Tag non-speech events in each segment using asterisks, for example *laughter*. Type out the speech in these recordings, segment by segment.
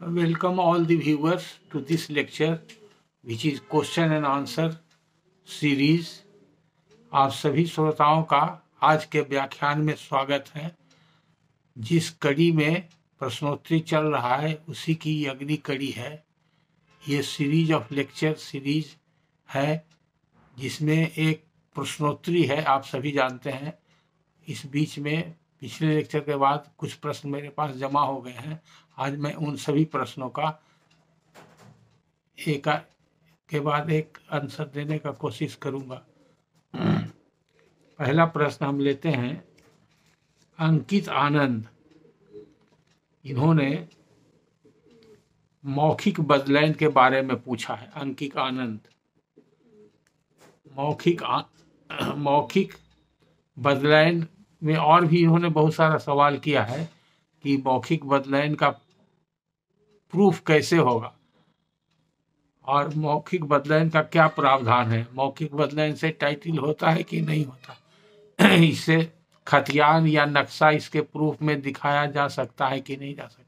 welcome all the viewers to this lecture which is question and answer series आप सभी श्रोताओं का आज के व्याख्यान में स्वागत है जिस कड़ी में प्रश्नोत्तरी चल रहा है उसी की अगली कड़ी है ये सीरीज ऑफ लेक्चर सीरीज है जिसमें एक प्रश्नोत्तरी है आप सभी जानते हैं इस बीच में पिछले लेक्चर के बाद कुछ प्रश्न मेरे पास जमा हो गए हैं आज मैं उन सभी प्रश्नों का एक के बाद एक आंसर देने का कोशिश करूंगा पहला प्रश्न हम लेते हैं अंकित आनंद इन्होंने मौखिक बदलैन के बारे में पूछा है अंकित आनंद मौखिक आ, मौखिक बदलैन में और भी इन्होंने बहुत सारा सवाल किया है कि मौखिक बदलैन का प्रूफ कैसे होगा और मौखिक बदलायन का क्या प्रावधान है मौखिक बदलायन से टाइटिल होता है कि नहीं होता *clears throat* इससे खतियान या नक्शा इसके प्रूफ में दिखाया जा सकता है कि नहीं जा सकता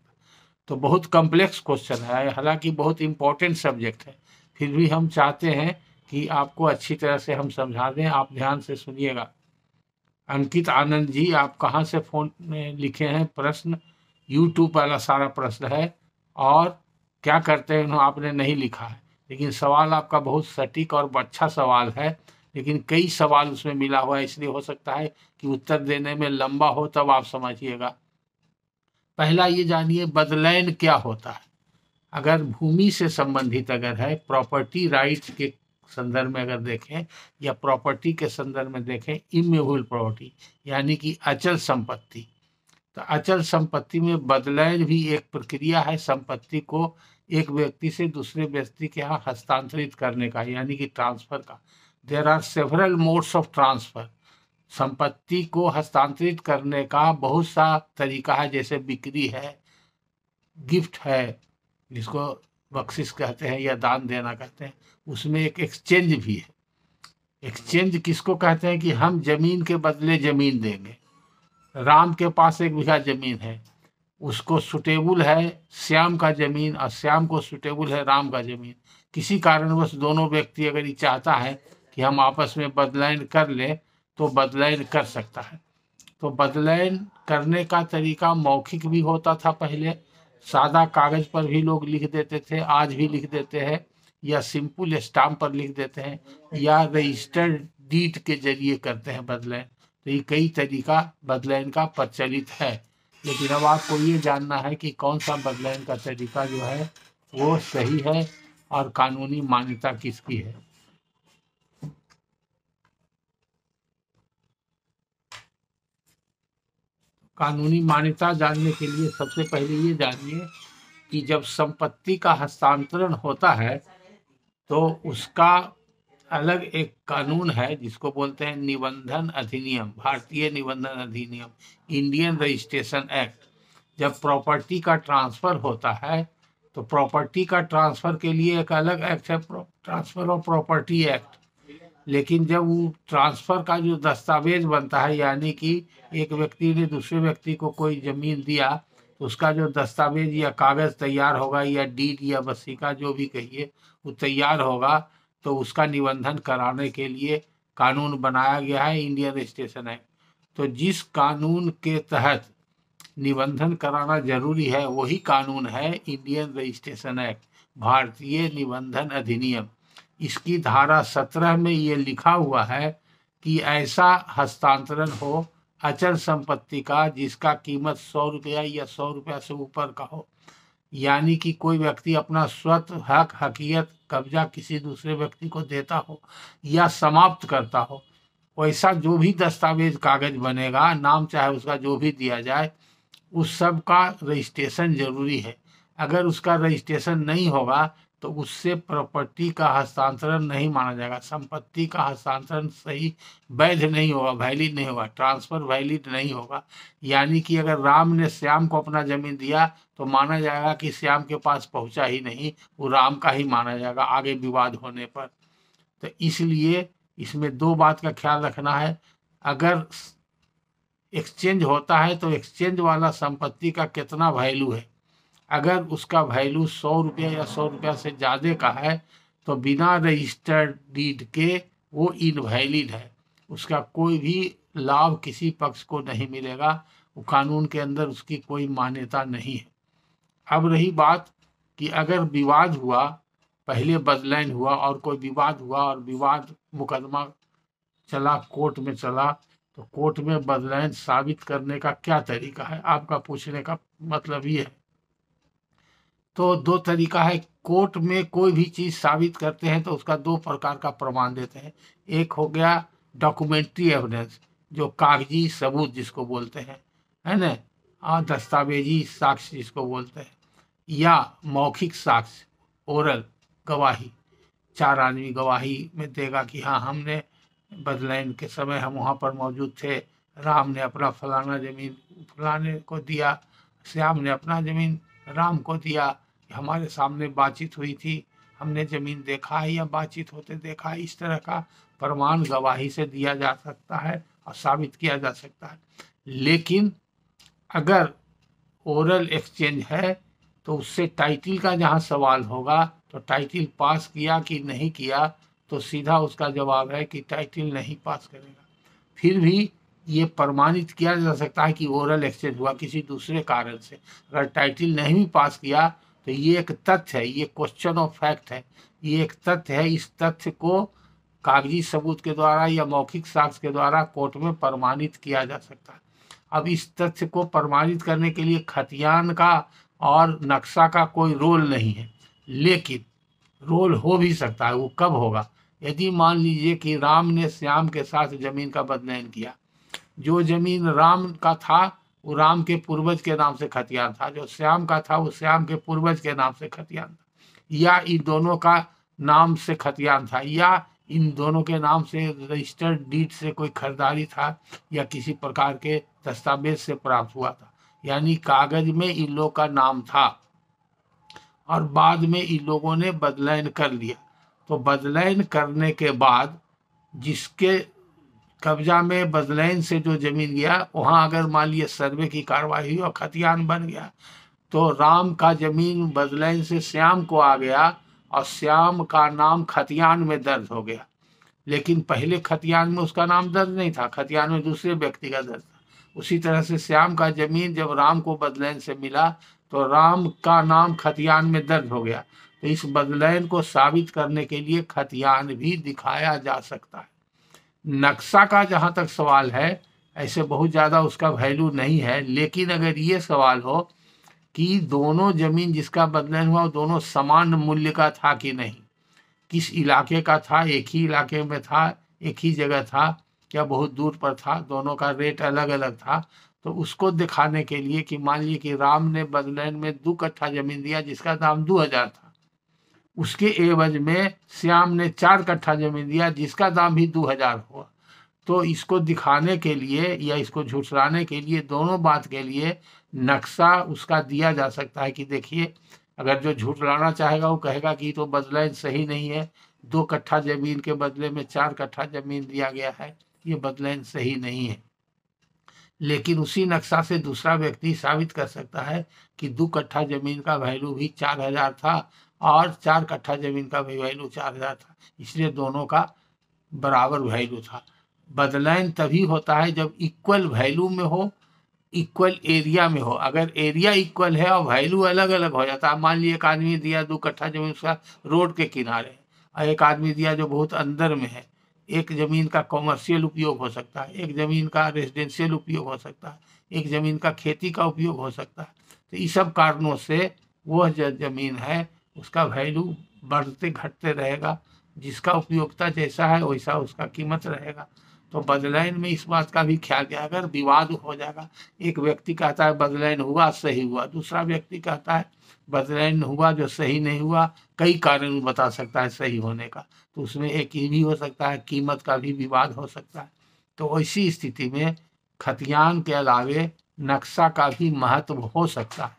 तो बहुत कम्प्लेक्स क्वेश्चन है हालांकि बहुत इम्पोर्टेंट सब्जेक्ट है फिर भी हम चाहते हैं कि आपको अच्छी तरह से हम समझा दें आप ध्यान से सुनिएगा अंकित आनंद जी आप कहाँ से फ़ोन लिखे हैं प्रश्न यूट्यूब वाला सारा प्रश्न है और क्या करते हैं उन्होंने आपने नहीं लिखा है लेकिन सवाल आपका बहुत सटीक और अच्छा सवाल है लेकिन कई सवाल उसमें मिला हुआ है इसलिए हो सकता है कि उत्तर देने में लंबा हो तब आप समझिएगा पहला ये जानिए बदलैन क्या होता है अगर भूमि से संबंधित अगर है प्रॉपर्टी राइट के संदर्भ में अगर देखें या प्रॉपर्टी के संदर्भ में देखें इम्यूबल प्रॉपर्टी यानी कि अचल संपत्ति तो अचल संपत्ति में बदलाव भी एक प्रक्रिया है संपत्ति को एक व्यक्ति से दूसरे व्यक्ति के यहाँ हस्तांतरित करने का यानी कि ट्रांसफर का there are several modes of transfer संपत्ति को हस्तांतरित करने का बहुत सा तरीका है जैसे बिक्री है गिफ्ट है जिसको बख्शिश कहते हैं या दान देना कहते हैं उसमें एक एक्सचेंज भी है एक्सचेंज किसको कहते हैं कि हम जमीन के बदले जमीन देंगे राम के पास एक बीघा जमीन है उसको सुटेबल है श्याम का जमीन और श्याम को सुटेबल है राम का जमीन किसी कारणवश दोनों व्यक्ति अगर ये चाहता है कि हम आपस में बदलाइन कर ले तो बदलाइन कर सकता है तो बदलाइन करने का तरीका मौखिक भी होता था पहले सादा कागज पर भी लोग लिख देते थे आज भी लिख देते हैं या सिंपल स्टाम्प पर लिख देते हैं या रजिस्टर्ड डीट के जरिए करते हैं बदलाइन भी कई तरीका बदलैन का प्रचलित है लेकिन अब आपको ये जानना है कि कौन सा बदलैन का तरीका जो है वो सही है और कानूनी मान्यता किसकी है कानूनी मान्यता जानने के लिए सबसे पहले ये जानिए कि जब संपत्ति का हस्तांतरण होता है तो उसका अलग एक कानून है जिसको बोलते हैं निबंधन अधिनियम भारतीय निबंधन अधिनियम इंडियन रजिस्ट्रेशन एक्ट जब प्रॉपर्टी का ट्रांसफ़र होता है तो प्रॉपर्टी का ट्रांसफ़र के लिए एक अलग एक्ट है ट्रांसफ़र ऑफ प्रॉपर्टी एक्ट लेकिन जब वो ट्रांसफ़र का जो दस्तावेज बनता है यानी कि एक व्यक्ति ने दूसरे व्यक्ति को कोई ज़मीन दिया तो उसका जो दस्तावेज या कागज़ तैयार होगा या डीड या बसीका जो भी कहिए वो तैयार होगा तो उसका निबंधन कराने के लिए कानून बनाया गया है इंडियन रजिस्ट्रेशन एक्ट तो जिस कानून के तहत निबंधन कराना जरूरी है वही कानून है इंडियन रजिस्ट्रेशन एक्ट भारतीय निबंधन अधिनियम इसकी धारा सत्रह में ये लिखा हुआ है कि ऐसा हस्तांतरण हो अचल संपत्ति का जिसका कीमत सौ रुपया या सौ रुपया से ऊपर का हो यानी कि कोई व्यक्ति अपना स्वत हक हकीयत कब्जा किसी दूसरे व्यक्ति को देता हो या समाप्त करता हो वैसा जो भी दस्तावेज कागज बनेगा नाम चाहे उसका जो भी दिया जाए उस सब का रजिस्ट्रेशन जरूरी है अगर उसका रजिस्ट्रेशन नहीं होगा तो उससे प्रॉपर्टी का हस्तांतरण नहीं माना जाएगा संपत्ति का हस्तांतरण सही वैध नहीं होगा वैलिड नहीं होगा ट्रांसफर वैलिड नहीं होगा यानी कि अगर राम ने श्याम को अपना जमीन दिया तो माना जाएगा कि श्याम के पास पहुंचा ही नहीं वो राम का ही माना जाएगा आगे विवाद होने पर तो इसलिए इसमें दो बात का ख्याल रखना है अगर एक्सचेंज होता है तो एक्सचेंज वाला संपत्ति का कितना वैल्यू है अगर उसका वैल्यू सौ रुपया या सौ रुपया से ज़्यादा का है तो बिना रजिस्टर्ड डीड के वो इनवैलिड है उसका कोई भी लाभ किसी पक्ष को नहीं मिलेगा वो कानून के अंदर उसकी कोई मान्यता नहीं है अब रही बात कि अगर विवाद हुआ पहले बदलाइन हुआ और कोई विवाद हुआ और विवाद मुकदमा चला कोर्ट में चला तो कोर्ट में बदलाइन साबित करने का क्या तरीका है आपका पूछने का मतलब ये है तो दो तरीका है कोर्ट में कोई भी चीज़ साबित करते हैं तो उसका दो प्रकार का प्रमाण देते हैं एक हो गया डॉक्यूमेंट्री एविडेंस जो कागजी सबूत जिसको बोलते हैं है न दस्तावेजी साक्ष जिसको बोलते हैं या मौखिक साक्ष ओरल गवाही चार आदमी गवाही में देगा कि हाँ हमने बदलाइन के समय हम वहाँ पर मौजूद थे राम ने अपना फलाना ज़मीन फलाने को दिया श्याम ने अपना ज़मीन राम को दिया हमारे सामने बातचीत हुई थी हमने जमीन देखा है या बातचीत होते देखा है इस तरह का प्रमाण गवाही से दिया जा सकता है और साबित किया जा सकता है लेकिन अगर ओरल एक्सचेंज है तो उससे टाइटिल का जहाँ सवाल होगा तो टाइटिल पास किया कि नहीं किया तो सीधा उसका जवाब है कि टाइटिल नहीं पास करेगा फिर भी ये प्रमाणित किया जा सकता है कि ओरल एक्सचेंज हुआ किसी दूसरे कारण से अगर टाइटिल नहीं भी पास किया तो ये एक तथ्य है ये क्वेश्चन ऑफ फैक्ट है ये एक तथ्य है इस तथ्य को कागजी सबूत के द्वारा या मौखिक साक्ष्य के द्वारा कोर्ट में प्रमाणित किया जा सकता है अब इस तथ्य को प्रमाणित करने के लिए खतियान का और नक्शा का कोई रोल नहीं है लेकिन रोल हो भी सकता है वो कब होगा यदि मान लीजिए कि राम ने श्याम के साथ जमीन का बदलैन किया जो जमीन राम का था वो राम के पूर्वज के नाम से खतियान था जो श्याम का था वो श्याम के पूर्वज के नाम से खतियान था या इन दोनों का नाम से खतियान था या इन दोनों के नाम से रजिस्टर्ड डीट से कोई खरीदारी था या किसी प्रकार के दस्तावेज से प्राप्त हुआ था यानी कागज में इन लोग का नाम था और बाद में इन लोगों ने बदलैन कर लिया तो बदलैन करने के बाद जिसके कब्जा में बदलैन से जो जमीन गया वहाँ अगर मान लिए सर्वे की कार्रवाई हुई और खतियान बन गया तो राम का जमीन बदलैन से श्याम को आ गया और श्याम का नाम खतियान में दर्ज हो गया लेकिन पहले खतियान में उसका नाम दर्ज नहीं था खतियान में दूसरे व्यक्ति का दर्ज था उसी तरह से श्याम का जमीन जब राम को बदलैन से मिला तो राम का नाम खतियान में दर्ज हो गया तो इस बदलैन को साबित करने के लिए खतियान भी दिखाया जा सकता है नक्शा का जहाँ तक सवाल है ऐसे बहुत ज़्यादा उसका वैल्यू नहीं है लेकिन अगर ये सवाल हो कि दोनों ज़मीन जिसका बदलन हुआ दोनों समान मूल्य का था कि नहीं किस इलाके का था एक ही इलाके में था एक ही जगह था या बहुत दूर पर था दोनों का रेट अलग अलग था तो उसको दिखाने के लिए कि मान लीजिए कि राम ने बदलैन में दो कट्ठा ज़मीन दिया जिसका दाम दो हज़ार था उसके एवज में श्याम ने चार कट्ठा जमीन दिया जिसका दाम भी दो हजार हुआ तो इसको दिखाने के लिए या इसको झुठलाने के लिए दोनों बात के लिए नक्शा उसका दिया जा सकता है कि देखिए अगर जो लाना चाहेगा वो कहेगा कि तो बदला सही नहीं है दो कट्ठा जमीन के बदले में चार कट्ठा जमीन दिया गया है ये बदलैन सही नहीं है लेकिन उसी नक्शा से दूसरा व्यक्ति साबित कर सकता है कि दो कट्ठा जमीन का वैल्यू भी चार हजार था और चार कट्ठा जमीन का भी वैल्यू चार हज़ार था इसलिए दोनों का बराबर वैल्यू था बदलाइन तभी होता है जब इक्वल वैल्यू में हो इक्वल एरिया में हो अगर एरिया इक्वल है और वैल्यू अलग अलग हो जाता है मान लीजिए एक आदमी दिया दो कट्ठा जमीन उसका रोड के किनारे और एक आदमी दिया जो बहुत अंदर में है एक ज़मीन का कॉमर्शियल उपयोग हो सकता है एक ज़मीन का रेजिडेंशियल उपयोग हो सकता है एक ज़मीन का खेती का उपयोग हो सकता है तो इस सब कारणों से वह जो ज़मीन है उसका वैल्यू बढ़ते घटते रहेगा जिसका उपयोगिता जैसा है वैसा उसका कीमत रहेगा तो बदलाइन में इस बात का भी ख्याल किया अगर विवाद हो जाएगा एक व्यक्ति कहता है बदलाइन हुआ सही हुआ दूसरा व्यक्ति कहता है बदलाइन हुआ जो सही नहीं हुआ कई कारण बता सकता है सही होने का तो उसमें एक ही भी हो सकता है कीमत का भी विवाद हो सकता है तो ऐसी स्थिति में खतियान के अलावे नक्शा का भी महत्व हो सकता है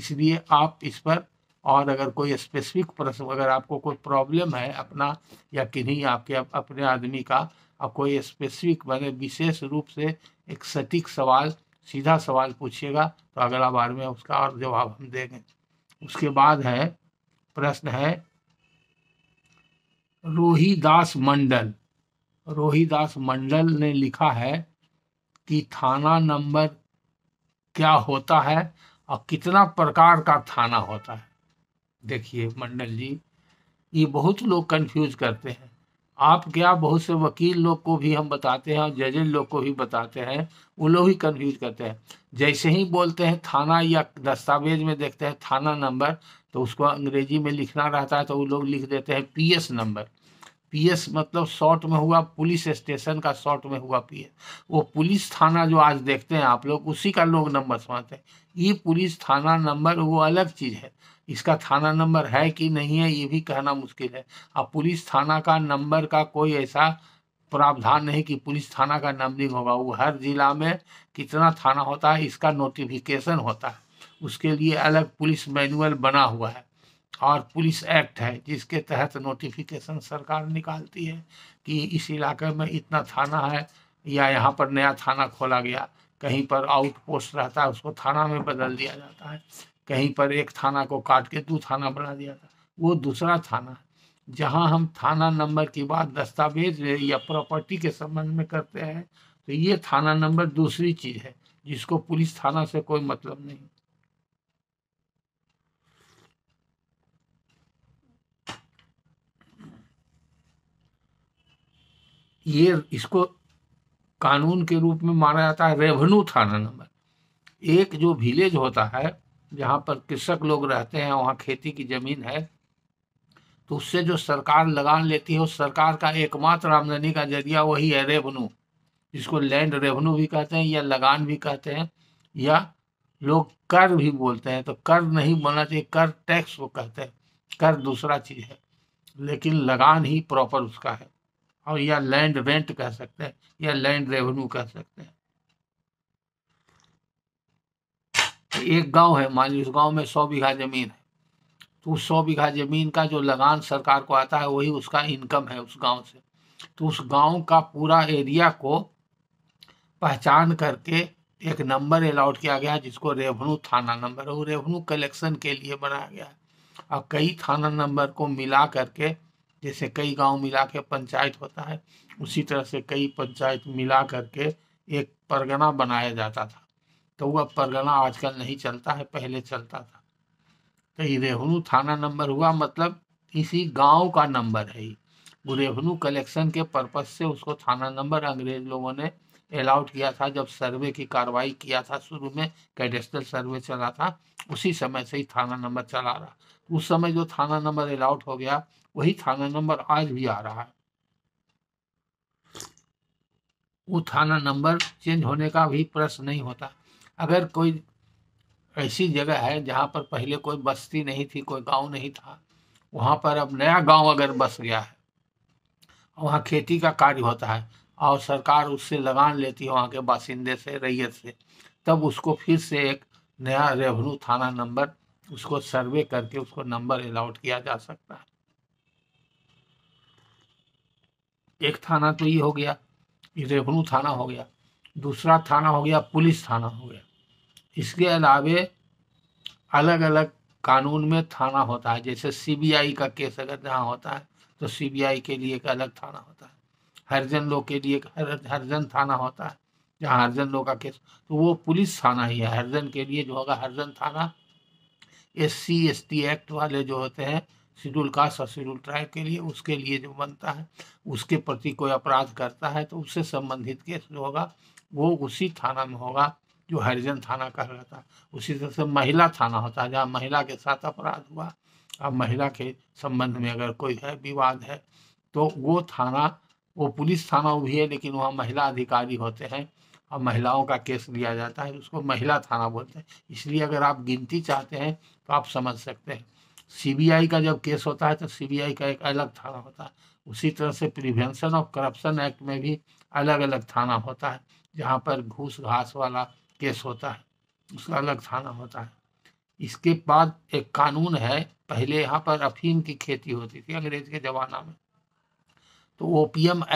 इसलिए आप इस पर और अगर कोई स्पेसिफिक प्रश्न अगर आपको कोई प्रॉब्लम है अपना या किन्हीं आपके अपने आदमी का और कोई स्पेसिफिक मैंने विशेष रूप से एक सटीक सवाल सीधा सवाल पूछिएगा तो अगला बार में उसका और जवाब हम देंगे उसके बाद है प्रश्न है रोहिदास मंडल रोहिदास मंडल ने लिखा है कि थाना नंबर क्या होता है और कितना प्रकार का थाना होता है देखिए मंडल जी ये बहुत लोग कंफ्यूज करते हैं आप क्या बहुत से वकील लोग को भी हम बताते हैं और जजेज लोग को भी बताते हैं वो लोग ही कंफ्यूज करते हैं जैसे ही बोलते हैं थाना या दस्तावेज में देखते हैं थाना नंबर तो उसको अंग्रेजी में लिखना रहता है तो वो लोग लिख देते हैं पीएस नंबर पीएस मतलब शॉर्ट में हुआ पुलिस स्टेशन का शॉर्ट में हुआ पी वो पुलिस थाना जो आज देखते हैं आप लोग उसी का लोग नंबर समझते हैं ये पुलिस थाना नंबर वो अलग चीज़ है इसका थाना नंबर है कि नहीं है ये भी कहना मुश्किल है अब पुलिस थाना का नंबर का कोई ऐसा प्रावधान नहीं कि पुलिस थाना का नंबरिंग होगा वो हर जिला में कितना थाना होता है इसका नोटिफिकेशन होता है उसके लिए अलग पुलिस मैनुअल बना हुआ है और पुलिस एक्ट है जिसके तहत नोटिफिकेशन सरकार निकालती है कि इस इलाके में इतना थाना है या यहाँ पर नया थाना खोला गया कहीं पर आउट पोस्ट रहता है उसको थाना में बदल दिया जाता है कहीं पर एक थाना को काट के दो थाना बना दिया था वो दूसरा थाना जहां हम थाना नंबर की बात दस्तावेज या प्रॉपर्टी के संबंध में करते हैं तो ये थाना नंबर दूसरी चीज है जिसको पुलिस थाना से कोई मतलब नहीं ये इसको कानून के रूप में माना जाता है रेवन्यू थाना नंबर एक जो विलेज होता है जहाँ पर कृषक लोग रहते हैं वहाँ खेती की ज़मीन है तो उससे जो सरकार लगान लेती है उस सरकार का एकमात्र आमदनी का जरिया वही है रेवन्यू जिसको लैंड रेवन्यू भी कहते हैं या लगान भी कहते हैं या लोग कर भी बोलते हैं तो कर नहीं बोलना चाहिए कर टैक्स वो कहते हैं कर दूसरा चीज़ है लेकिन लगान ही प्रॉपर उसका है और या लैंड रेंट कह सकते हैं या लैंड रेवन्यू कह सकते हैं एक गांव है मान लीजिए उस गांव में सौ बीघा ज़मीन है तो उस सौ बीघा ज़मीन का जो लगान सरकार को आता है वही उसका इनकम है उस गांव से तो उस गांव का पूरा एरिया को पहचान करके एक नंबर अलाउट किया गया जिसको रेवन्यू थाना नंबर है वो रेवन्यू कलेक्शन के लिए बनाया गया है और कई थाना नंबर को मिला करके जैसे कई गांव मिला के पंचायत होता है उसी तरह से कई पंचायत मिला करके एक परगना बनाया जाता था तो वह परगना आजकल नहीं चलता है पहले चलता था तो ये रेहनू थाना नंबर हुआ मतलब इसी गांव का नंबर है वो रेहनू कलेक्शन के पर्पज से उसको थाना नंबर अंग्रेज लोगों ने अलाउट किया था जब सर्वे की कार्रवाई किया था शुरू में कैडेस्टल सर्वे चला था उसी समय से ही थाना नंबर चला रहा उस समय जो थाना नंबर अलाउट हो गया वही थाना नंबर आज भी आ रहा है वो थाना नंबर चेंज होने का भी प्रश्न नहीं होता अगर कोई ऐसी जगह है जहाँ पर पहले कोई बस्ती नहीं थी कोई गांव नहीं था वहाँ पर अब नया गांव अगर बस गया है वहाँ खेती का कार्य होता है और सरकार उससे लगान लेती है वहाँ के बासिंदे से रैयत से तब उसको फिर से एक नया रेवन्यू थाना नंबर उसको सर्वे करके उसको नंबर अलाउट किया जा सकता है एक थाना तो ये हो गया ये रेवन्यू थाना हो गया दूसरा थाना हो गया पुलिस थाना हो गया इसके अलावे अलग अलग कानून में थाना होता है जैसे सीबीआई का केस अगर जहाँ होता है तो सीबीआई के लिए एक अलग थाना होता है हरजन लोग के लिए हर हरजन थाना होता है जहाँ हरजन लोग का केस तो वो पुलिस थाना ही है हरजन के लिए जो होगा हरजन थाना S C S T act वाले जो होते हैं शेड्यूल कास्ट और शेड्यूल ट्राइब के लिए उसके लिए जो बनता है उसके प्रति कोई अपराध करता है तो उससे संबंधित केस जो होगा वो उसी थाना में होगा जो हरिजन थाना कहलाता था उसी तरह से महिला थाना होता है जहाँ महिला के साथ अपराध हुआ अब महिला के संबंध में अगर कोई है विवाद है तो वो थाना वो पुलिस थाना भी है लेकिन वहाँ महिला अधिकारी होते हैं और महिलाओं का केस लिया जाता है उसको महिला थाना बोलते हैं इसलिए अगर आप गिनती चाहते हैं तो आप समझ सकते हैं सीबीआई का जब केस होता है तो सीबीआई का एक अलग थाना होता है उसी तरह से प्रिवेंशन ऑफ करप्शन एक्ट में भी अलग अलग थाना होता है जहाँ पर घूस घास वाला केस होता हम्म। है उसका अलग थाना होता है इसके बाद एक कानून है पहले यहाँ पर अफीम की खेती होती थी अंग्रेज के ज़माना में तो ओ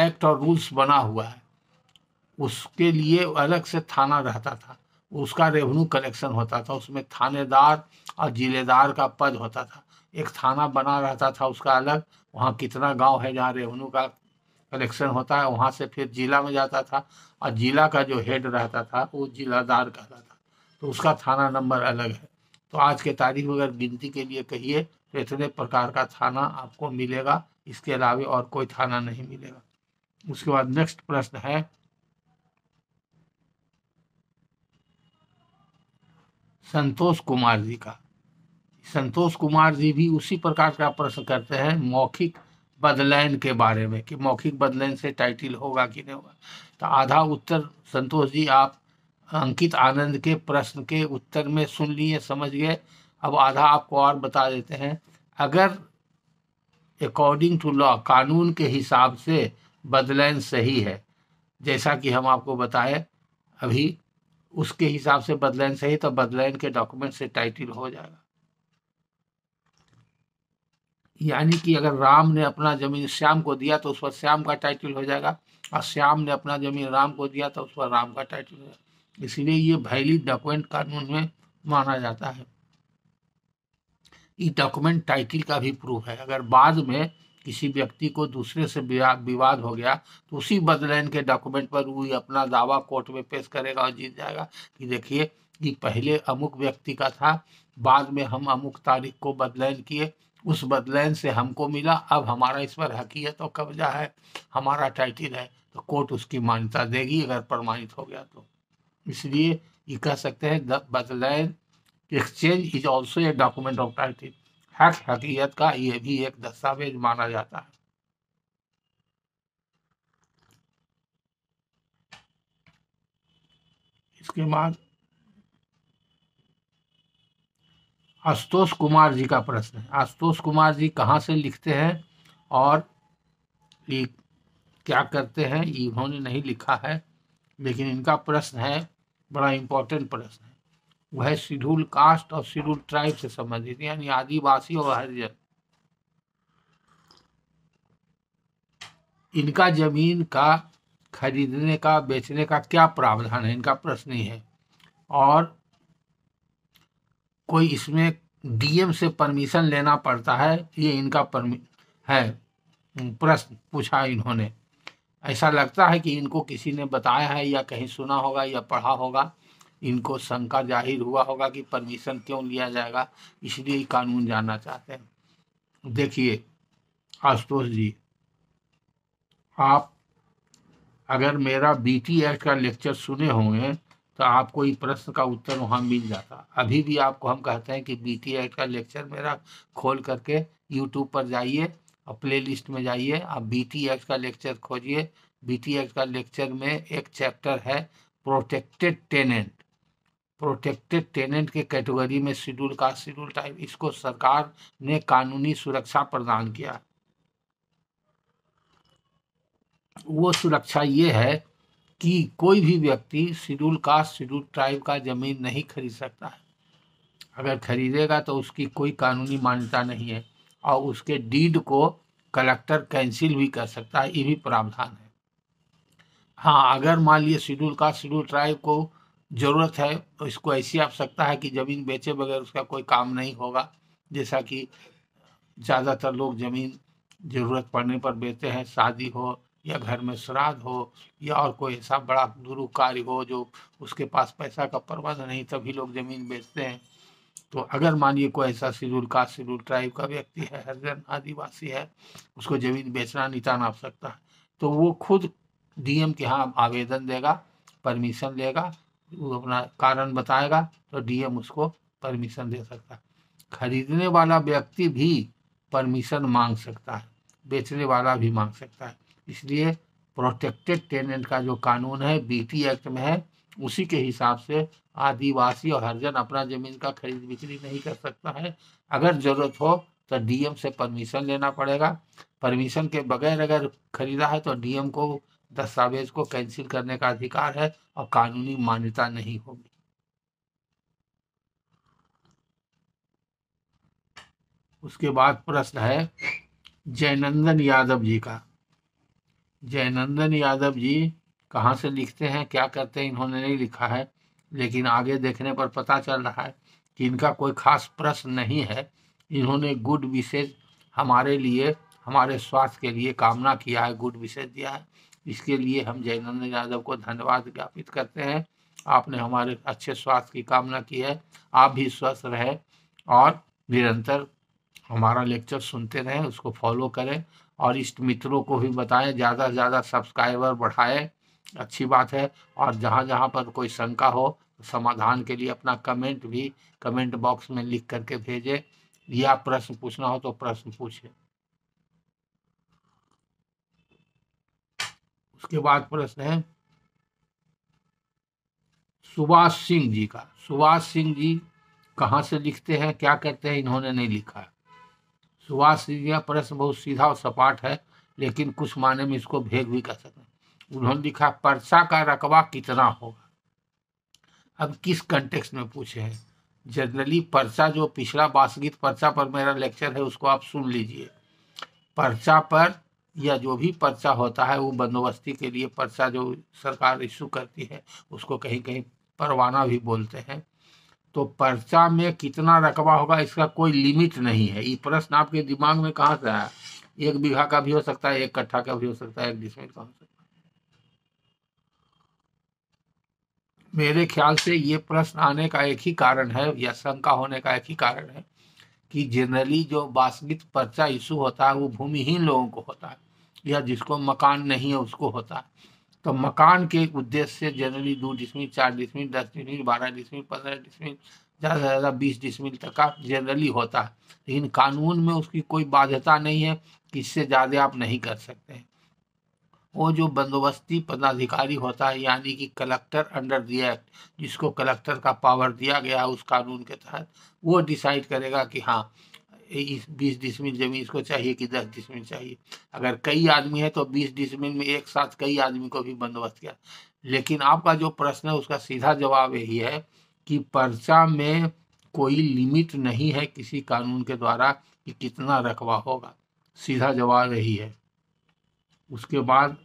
एक्ट और रूल्स बना हुआ है उसके लिए अलग से थाना रहता था उसका रेवेन्यू कलेक्शन होता था उसमें थानेदार और जिलेदार का पद होता था एक थाना बना रहता था उसका अलग वहाँ कितना गांव है जहाँ रेवेन्यू का इलेक्शन होता है वहाँ से फिर जिला में जाता था और जिला का जो हेड रहता था वो जिलादार कहता था तो उसका थाना नंबर अलग है तो आज के तारीख में अगर गिनती के लिए कहिए तो इतने प्रकार का थाना आपको मिलेगा इसके अलावा और कोई थाना नहीं मिलेगा उसके बाद नेक्स्ट प्रश्न है संतोष कुमार जी का संतोष कुमार जी भी उसी प्रकार का प्रश्न करते हैं मौखिक बदलैन के बारे में कि मौखिक बदलैन से टाइटल होगा कि नहीं होगा तो आधा उत्तर संतोष जी आप अंकित आनंद के प्रश्न के उत्तर में सुन लिए समझ गए अब आधा आपको और बता देते हैं अगर अकॉर्डिंग टू लॉ कानून के हिसाब से बदलैन सही है जैसा कि हम आपको बताए अभी उसके हिसाब से बदलैन सही तो बदलैन के डॉक्यूमेंट से टाइटल हो जाएगा यानी कि अगर राम ने अपना जमीन श्याम को दिया तो उस पर श्याम का टाइटल हो जाएगा और श्याम ने अपना जमीन राम को दिया तो उस पर राम का टाइटल हो जाएगा इसलिए ये भैली डॉक्यूमेंट कानून में माना जाता है ये डॉक्यूमेंट टाइटल का भी प्रूफ है अगर बाद में किसी व्यक्ति को दूसरे से विवाद हो गया तो उसी बदलैन के डॉक्यूमेंट पर वो अपना दावा कोर्ट में पेश करेगा और जीत जाएगा कि देखिए कि पहले अमुक व्यक्ति का था बाद में हम अमुक तारीख को बदलैन किए उस बदलैन से हमको मिला अब हमारा इस पर हकीयत और कब्जा है हमारा टाइटल है तो कोर्ट उसकी मान्यता देगी अगर प्रमाणित हो गया तो इसलिए ये कह सकते हैं बदलैन exchange is also a document of title हक हकीयत का ये भी एक दस्तावेज माना जाता है इसके बाद आशुतोष कुमार जी का प्रश्न है आशुतोष कुमार जी कहाँ से लिखते हैं और क्या करते हैं इन्होंने नहीं लिखा है लेकिन इनका प्रश्न है बड़ा इम्पोर्टेंट प्रश्न है वह शिड्यूल कास्ट और शिड्यूल ट्राइब से संबंधित यानी आदिवासी और हरिजन इनका जमीन का खरीदने का बेचने का क्या प्रावधान है इनका प्रश्न ही है और कोई इसमें डीएम से परमिशन लेना पड़ता है ये इनका परमि है प्रश्न पूछा इन्होंने ऐसा लगता है कि इनको किसी ने बताया है या कहीं सुना होगा या पढ़ा होगा इनको शंका जाहिर हुआ होगा कि परमिशन क्यों लिया जाएगा इसलिए कानून जानना चाहते हैं देखिए आशुतोष जी आप अगर मेरा बी टी एक्ट का लेक्चर सुने होंगे तो आपको ये प्रश्न का उत्तर वहाँ मिल जाता अभी भी आपको हम कहते हैं कि बी टी का लेक्चर मेरा खोल करके यूट्यूब पर जाइए और प्ले में जाइए आप बी टी का लेक्चर खोजिए बी टी का लेक्चर में एक चैप्टर है प्रोटेक्टेड टेनेंट प्रोटेक्टेड टेनेंट के कैटेगरी में शेड्यूल का शेड्यूल टाइप इसको सरकार ने कानूनी सुरक्षा प्रदान किया वो सुरक्षा ये है कि कोई भी व्यक्ति शेड्यूल कास्ट शेड्यूल ट्राइब का जमीन नहीं खरीद सकता है अगर खरीदेगा तो उसकी कोई कानूनी मान्यता नहीं है और उसके डीड को कलेक्टर कैंसिल भी कर सकता है ये भी प्रावधान है हाँ अगर मान लिए शेड्यूल कास्ट शेड्यूल ट्राइब को ज़रूरत है तो इसको ऐसी आवश्यकता है कि ज़मीन बेचे बगैर उसका कोई काम नहीं होगा जैसा कि ज़्यादातर लोग ज़मीन ज़रूरत पड़ने पर बेचते हैं शादी हो या घर में श्राद्ध हो या और कोई ऐसा बड़ा दुरु कार्य हो जो उसके पास पैसा का प्रबंध नहीं तभी लोग जमीन बेचते हैं तो अगर मानिए कोई ऐसा शेड्यूल कास्ट शेड्यूल ट्राइब का व्यक्ति है हरिजन आदिवासी है उसको जमीन बेचना नितान सकता है तो वो खुद डीएम के यहाँ आवेदन देगा परमिशन लेगा वो अपना कारण बताएगा तो डीएम उसको परमिशन दे सकता है खरीदने वाला व्यक्ति भी परमिशन मांग सकता है बेचने वाला भी मांग सकता है इसलिए प्रोटेक्टेड टेनेंट का जो कानून है बीटी एक्ट में है उसी के हिसाब से आदिवासी और हरजन अपना जमीन का खरीद बिक्री नहीं कर सकता है अगर जरूरत हो तो डीएम से परमिशन लेना पड़ेगा परमिशन के बगैर अगर खरीदा है तो डीएम को दस्तावेज को कैंसिल करने का अधिकार है और कानूनी मान्यता नहीं होगी उसके बाद प्रश्न है जयनंदन यादव जी का जयनंदन यादव जी कहाँ से लिखते हैं क्या करते हैं इन्होंने नहीं लिखा है लेकिन आगे देखने पर पता चल रहा है कि इनका कोई खास प्रश्न नहीं है इन्होंने गुड विशेष हमारे लिए हमारे स्वास्थ्य के लिए कामना किया है गुड विशेष दिया है इसके लिए हम जयनंदन यादव को धन्यवाद ज्ञापित करते हैं आपने हमारे अच्छे स्वास्थ्य की कामना की है आप भी स्वस्थ रहें और निरंतर हमारा लेक्चर सुनते रहें उसको फॉलो करें और इष्ट मित्रों को भी बताएं ज़्यादा से ज़्यादा सब्सक्राइबर बढ़ाएं अच्छी बात है और जहाँ जहाँ पर कोई शंका हो समाधान के लिए अपना कमेंट भी कमेंट बॉक्स में लिख करके भेजें या प्रश्न पूछना हो तो प्रश्न पूछें उसके बाद प्रश्न है सुभाष सिंह जी का सुभाष सिंह जी कहाँ से लिखते हैं क्या करते हैं इन्होंने नहीं लिखा सुभाष यह प्रश्न बहुत सीधा और सपाट है लेकिन कुछ माने में इसको भेद भी कह सकते हैं उन्होंने लिखा पर्चा का रकबा कितना होगा अब किस कंटेक्स में पूछे हैं जनरली पर्चा जो पिछला बासगीत पर्चा पर मेरा लेक्चर है उसको आप सुन लीजिए पर्चा पर या जो भी पर्चा होता है वो बंदोबस्ती के लिए पर्चा जो सरकार इशू करती है उसको कहीं कहीं परवाना भी बोलते हैं तो पर्चा में कितना रकबा होगा इसका कोई लिमिट नहीं है ये प्रश्न आपके दिमाग में कहाँ से आया एक बीघा का भी हो सकता है एक कट्ठा का भी हो सकता है एक डिसमिल का हो सकता है मेरे ख्याल से ये प्रश्न आने का एक ही कारण है या शंका होने का एक ही कारण है कि जनरली जो वास्तविक पर्चा इशू होता है वो भूमिहीन लोगों को होता है या जिसको मकान नहीं है उसको होता है तो मकान के उद्देश्य से जनरली दो डिसमिल चार डिसमिल दस डिसमिल बारह डिसमिल पंद्रह डिसमिल ज़्यादा से ज़्यादा बीस डिसमिल तक का जनरली होता है लेकिन कानून में उसकी कोई बाध्यता नहीं है कि इससे ज़्यादा आप नहीं कर सकते हैं वो जो बंदोबस्ती पदाधिकारी होता है यानी कि कलेक्टर अंडर दी एक्ट जिसको कलेक्टर का पावर दिया गया उस कानून के तहत वो डिसाइड करेगा कि हाँ इस बीस डिसमिल जमीन इसको चाहिए कि दस डिसमिल चाहिए अगर कई आदमी है तो बीस डिसमिल में एक साथ कई आदमी को भी बंदोबस्त किया लेकिन आपका जो प्रश्न है उसका सीधा जवाब यही है कि पर्चा में कोई लिमिट नहीं है किसी कानून के द्वारा कि कितना रकबा होगा सीधा जवाब यही है उसके बाद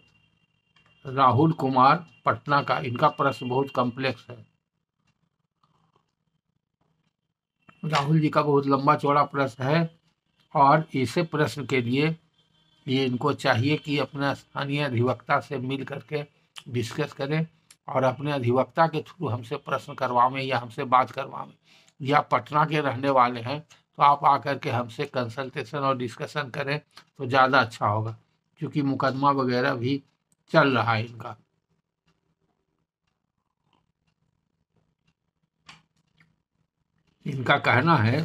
राहुल कुमार पटना का इनका प्रश्न बहुत कॉम्प्लेक्स है राहुल जी का बहुत लंबा चौड़ा प्रश्न है और इसे प्रश्न के लिए ये इनको चाहिए कि अपना स्थानीय अधिवक्ता से मिल करके डिस्कस करें और अपने अधिवक्ता के थ्रू हमसे प्रश्न करवावें या हमसे बात करवावें या पटना के रहने वाले हैं तो आप आकर के हमसे कंसल्टेशन और डिस्कशन करें तो ज़्यादा अच्छा होगा क्योंकि मुकदमा वगैरह भी चल रहा है इनका इनका कहना है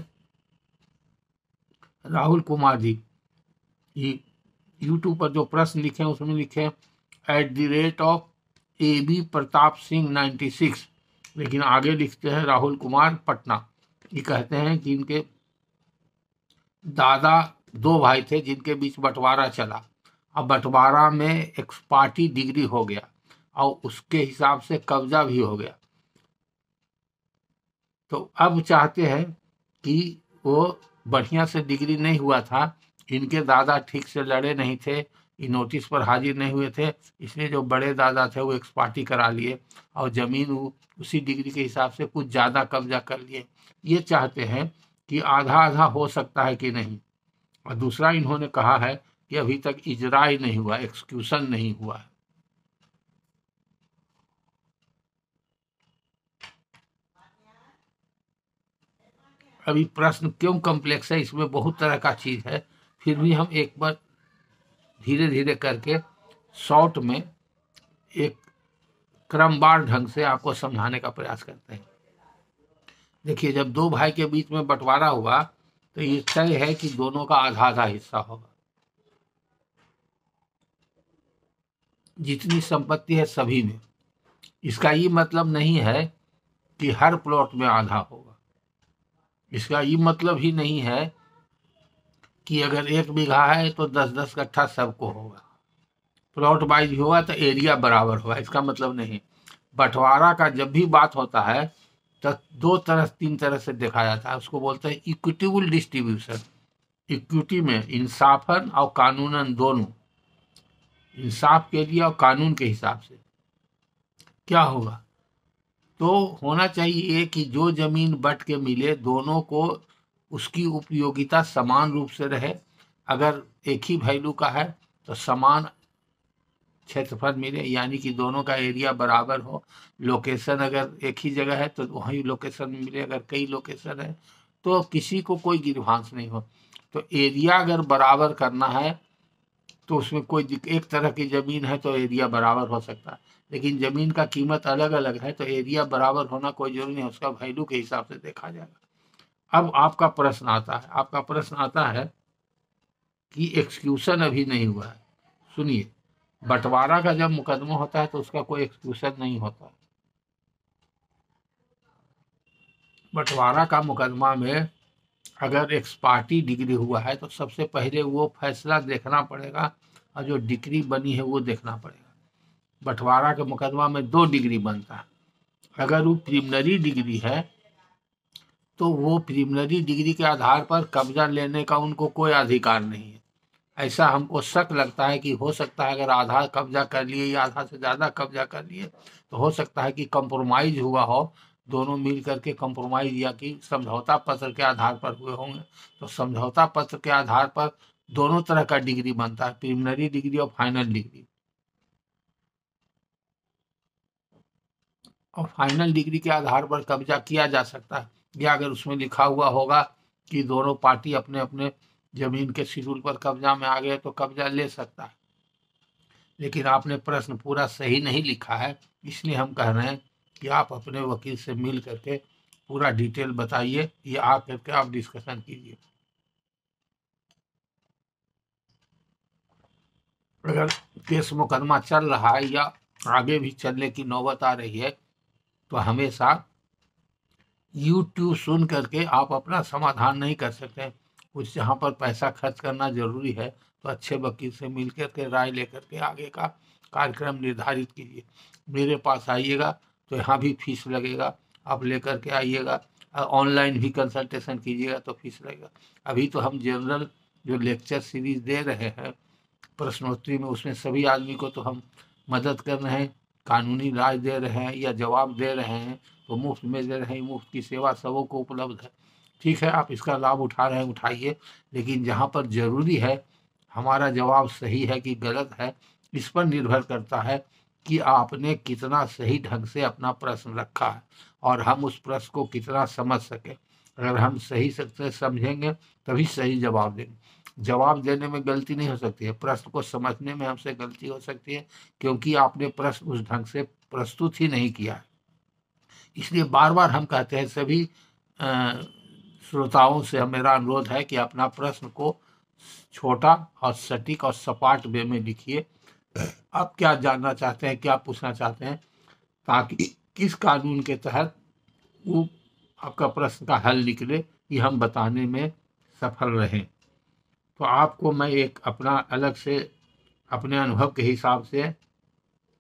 राहुल कुमार जी ये यूट्यूब पर जो प्रश्न लिखे उसमें लिखे at the rate of A B Pratap Singh ninety six लेकिन आगे लिखते हैं राहुल कुमार पटना ये कहते हैं कि इनके दादा दो भाई थे जिनके बीच बंटवारा चला अब बंटवारा में एक्सपार्टी डिग्री हो गया और उसके हिसाब से कब्जा भी हो गया तो अब चाहते हैं कि वो बढ़िया से डिग्री नहीं हुआ था इनके दादा ठीक से लड़े नहीं थे इन नोटिस पर हाजिर नहीं हुए थे इसलिए जो बड़े दादा थे वो एक्सपार्टी करा लिए और ज़मीन उसी डिग्री के हिसाब से कुछ ज़्यादा कब्जा कर लिए ये चाहते हैं कि आधा आधा हो सकता है कि नहीं और दूसरा इन्होंने कहा है कि अभी तक इजरा ही नहीं हुआ एक्सक्यूशन नहीं हुआ है अभी प्रश्न क्यों कॉम्प्लेक्स है इसमें बहुत तरह का चीज़ है फिर भी हम एक बार धीरे धीरे करके शॉर्ट में एक क्रमवार ढंग से आपको समझाने का प्रयास करते हैं देखिए जब दो भाई के बीच में बंटवारा हुआ तो ये तय है कि दोनों का आधा आधा हिस्सा होगा जितनी संपत्ति है सभी में इसका ये मतलब नहीं है कि हर प्लॉट में आधा होगा इसका ये मतलब ही नहीं है कि अगर एक बीघा है तो दस दस कट्ठा सबको होगा प्लॉट वाइज होगा तो एरिया बराबर होगा इसका मतलब नहीं बंटवारा का जब भी बात होता है तो दो तरह तीन तरह से देखा जाता है उसको बोलते हैं इक्विटेबल डिस्ट्रीब्यूशन इक्विटी में इंसाफन और कानूनन दोनों इंसाफ के लिए और कानून के हिसाब से क्या होगा तो होना चाहिए कि जो जमीन बट के मिले दोनों को उसकी उपयोगिता समान रूप से रहे अगर एक ही वैल्यू का है तो समान क्षेत्रफल मिले यानी कि दोनों का एरिया बराबर हो लोकेशन अगर एक ही जगह है तो वही लोकेशन मिले अगर कई लोकेशन है तो किसी को कोई गिरभांस नहीं हो तो एरिया अगर बराबर करना है तो उसमें कोई एक तरह की ज़मीन है तो एरिया बराबर हो सकता है लेकिन ज़मीन का कीमत अलग अलग है तो एरिया बराबर होना कोई जरूरी नहीं उसका वैल्यू के हिसाब से देखा जाएगा अब आपका प्रश्न आता है आपका प्रश्न आता है कि एक्सक्यूशन अभी नहीं हुआ है सुनिए बंटवारा का जब मुकदमा होता है तो उसका कोई एक्सक्यूशन नहीं होता बंटवारा का मुकदमा में अगर एक्सपार्टी डिग्री हुआ है तो सबसे पहले वो फैसला देखना पड़ेगा और जो डिग्री बनी है वो देखना पड़ेगा बंटवारा के मुकदमा में दो डिग्री बनता है अगर वो प्रीमनरी डिग्री है तो वो प्रीमनरी डिग्री के आधार पर कब्जा लेने का उनको कोई अधिकार नहीं है ऐसा हमको शक लगता है कि हो सकता है अगर आधा कब्जा कर लिए या आधा से ज़्यादा कब्जा कर लिए तो हो सकता है कि कंप्रोमाइज़ हुआ हो दोनों मिल करके कंप्रोमाइज या कि समझौता पत्र के आधार पर हुए होंगे तो समझौता पत्र के आधार पर दोनों तरह का डिग्री बनता है प्रिलिमिनरी डिग्री और फाइनल डिग्री और फाइनल डिग्री के आधार पर कब्जा किया जा सकता है या अगर उसमें लिखा हुआ होगा कि दोनों पार्टी अपने अपने जमीन के शिड्यूल पर कब्जा में आ गए तो कब्जा ले सकता है लेकिन आपने प्रश्न पूरा सही नहीं लिखा है इसलिए हम कह रहे हैं कि आप अपने वकील से मिल करके पूरा डिटेल बताइए ये आ करके आप डिस्कशन कीजिए अगर केस मुकदमा चल रहा है या आगे भी चलने की नौबत आ रही है तो हमेशा यूट्यूब सुन करके आप अपना समाधान नहीं कर सकते कुछ जहाँ पर पैसा खर्च करना जरूरी है तो अच्छे वकील से मिल कर के राय लेकर के आगे का कार्यक्रम निर्धारित कीजिए मेरे पास आइएगा तो यहाँ भी फीस लगेगा आप लेकर के आइएगा ऑनलाइन भी कंसल्टेशन कीजिएगा तो फीस लगेगा अभी तो हम जनरल जो लेक्चर सीरीज दे रहे हैं प्रश्नोत्तरी में उसमें सभी आदमी को तो हम मदद कर रहे हैं कानूनी राय दे रहे हैं या जवाब दे रहे हैं तो मुफ्त में दे रहे हैं मुफ्त की सेवा सबों को उपलब्ध है ठीक है आप इसका लाभ उठा रहे हैं उठाइए लेकिन जहाँ पर ज़रूरी है हमारा जवाब सही है कि गलत है इस पर निर्भर करता है कि आपने कितना सही ढंग से अपना प्रश्न रखा है और हम उस प्रश्न को कितना समझ सकें अगर हम सही सकते समझेंगे तभी सही जवाब देंगे जवाब देने में गलती नहीं हो सकती है प्रश्न को समझने में हमसे गलती हो सकती है क्योंकि आपने प्रश्न उस ढंग से प्रस्तुत ही नहीं किया इसलिए बार बार हम कहते हैं सभी श्रोताओं से मेरा अनुरोध है कि अपना प्रश्न को छोटा और सटीक और सपाट वे में लिखिए आप क्या जानना चाहते हैं क्या पूछना चाहते हैं ताकि किस कानून के तहत वो आपका प्रश्न का हल निकले ये हम बताने में सफल रहें तो आपको मैं एक अपना अलग से अपने अनुभव के हिसाब से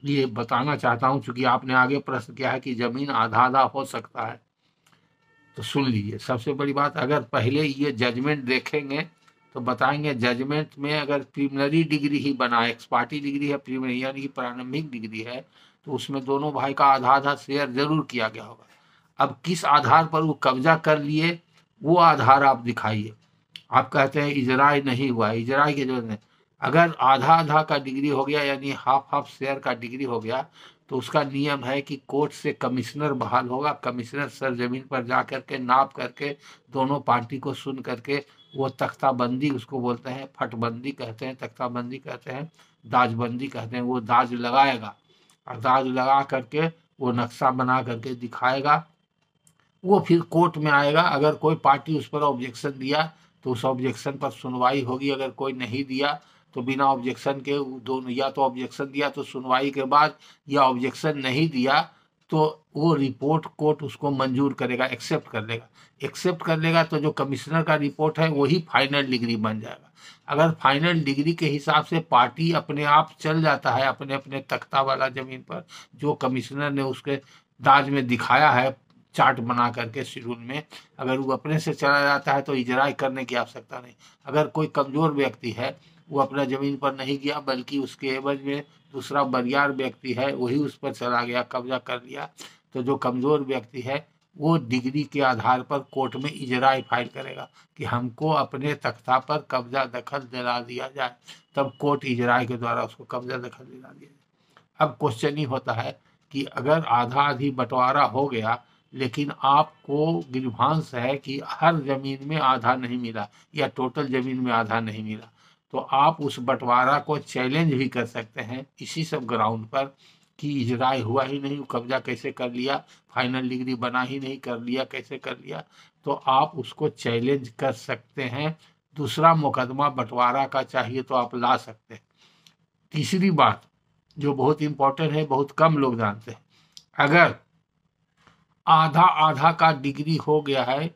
ये बताना चाहता हूँ चूँकि आपने आगे प्रश्न किया है कि जमीन आधा आधा हो सकता है तो सुन लीजिए सबसे बड़ी बात अगर पहले ये जजमेंट देखेंगे तो बताएंगे जजमेंट में अगर प्रीमनरी डिग्री ही बना एक्सपार्टी डिग्री है प्रीमिनरी यानी कि प्रारंभिक डिग्री है तो उसमें दोनों भाई का आधा आधा शेयर जरूर किया गया होगा अब किस आधार पर वो कब्जा कर लिए वो आधार आप दिखाइए आप कहते हैं इजराय नहीं हुआ इजराय के जो अगर आधा आधा का डिग्री हो गया यानी हाफ हाफ शेयर का डिग्री हो गया तो उसका नियम है कि कोर्ट से कमिश्नर बहाल होगा कमिश्नर सर जमीन पर जा करके नाप करके दोनों पार्टी को सुन करके वो तख्ताबंदी उसको बोलते हैं फटबंदी कहते हैं तख्ताबंदी कहते हैं दाजबंदी कहते हैं वो दाज लगाएगा और दाज लगा करके वो नक्शा बना करके दिखाएगा वो फिर कोर्ट में आएगा अगर कोई पार्टी उस पर ऑब्जेक्शन दिया तो उस ऑब्जेक्शन पर सुनवाई होगी अगर कोई नहीं दिया तो बिना ऑब्जेक्शन के दोनों या तो ऑब्जेक्शन दिया तो सुनवाई के बाद या ऑब्जेक्शन नहीं दिया तो वो रिपोर्ट कोर्ट उसको मंजूर करेगा एक्सेप्ट कर लेगा एक्सेप्ट कर लेगा तो जो कमिश्नर का रिपोर्ट है वही फाइनल डिग्री बन जाएगा अगर फाइनल डिग्री के हिसाब से पार्टी अपने आप चल जाता है अपने अपने तख्ता वाला जमीन पर जो कमिश्नर ने उसके दाज में दिखाया है चार्ट बना करके शेड्यूल में अगर वो अपने से चला जाता है तो इजराई करने की आवश्यकता नहीं अगर कोई कमज़ोर व्यक्ति है वो अपना ज़मीन पर नहीं गया बल्कि उसके एवज में दूसरा बरियार व्यक्ति है वही उस पर चला गया कब्जा कर लिया तो जो कमज़ोर व्यक्ति है वो डिग्री के आधार पर कोर्ट में इजराई फाइल करेगा कि हमको अपने तख्ता पर कब्जा दखल दिला दिया जाए तब कोर्ट इजराय के द्वारा उसको कब्जा दखल दिला दिया जाए अब क्वेश्चन ही होता है कि अगर आधा आधी बंटवारा हो गया लेकिन आपको गिरभांस है कि हर जमीन में आधा नहीं मिला या टोटल जमीन में आधा नहीं मिला तो आप उस बंटवारा को चैलेंज भी कर सकते हैं इसी सब ग्राउंड पर कि इजराय हुआ ही नहीं कब्जा कैसे कर लिया फाइनल डिग्री बना ही नहीं कर लिया कैसे कर लिया तो आप उसको चैलेंज कर सकते हैं दूसरा मुकदमा बंटवारा का चाहिए तो आप ला सकते हैं तीसरी बात जो बहुत इम्पोर्टेंट है बहुत कम लोग जानते हैं अगर आधा आधा का डिग्री हो गया है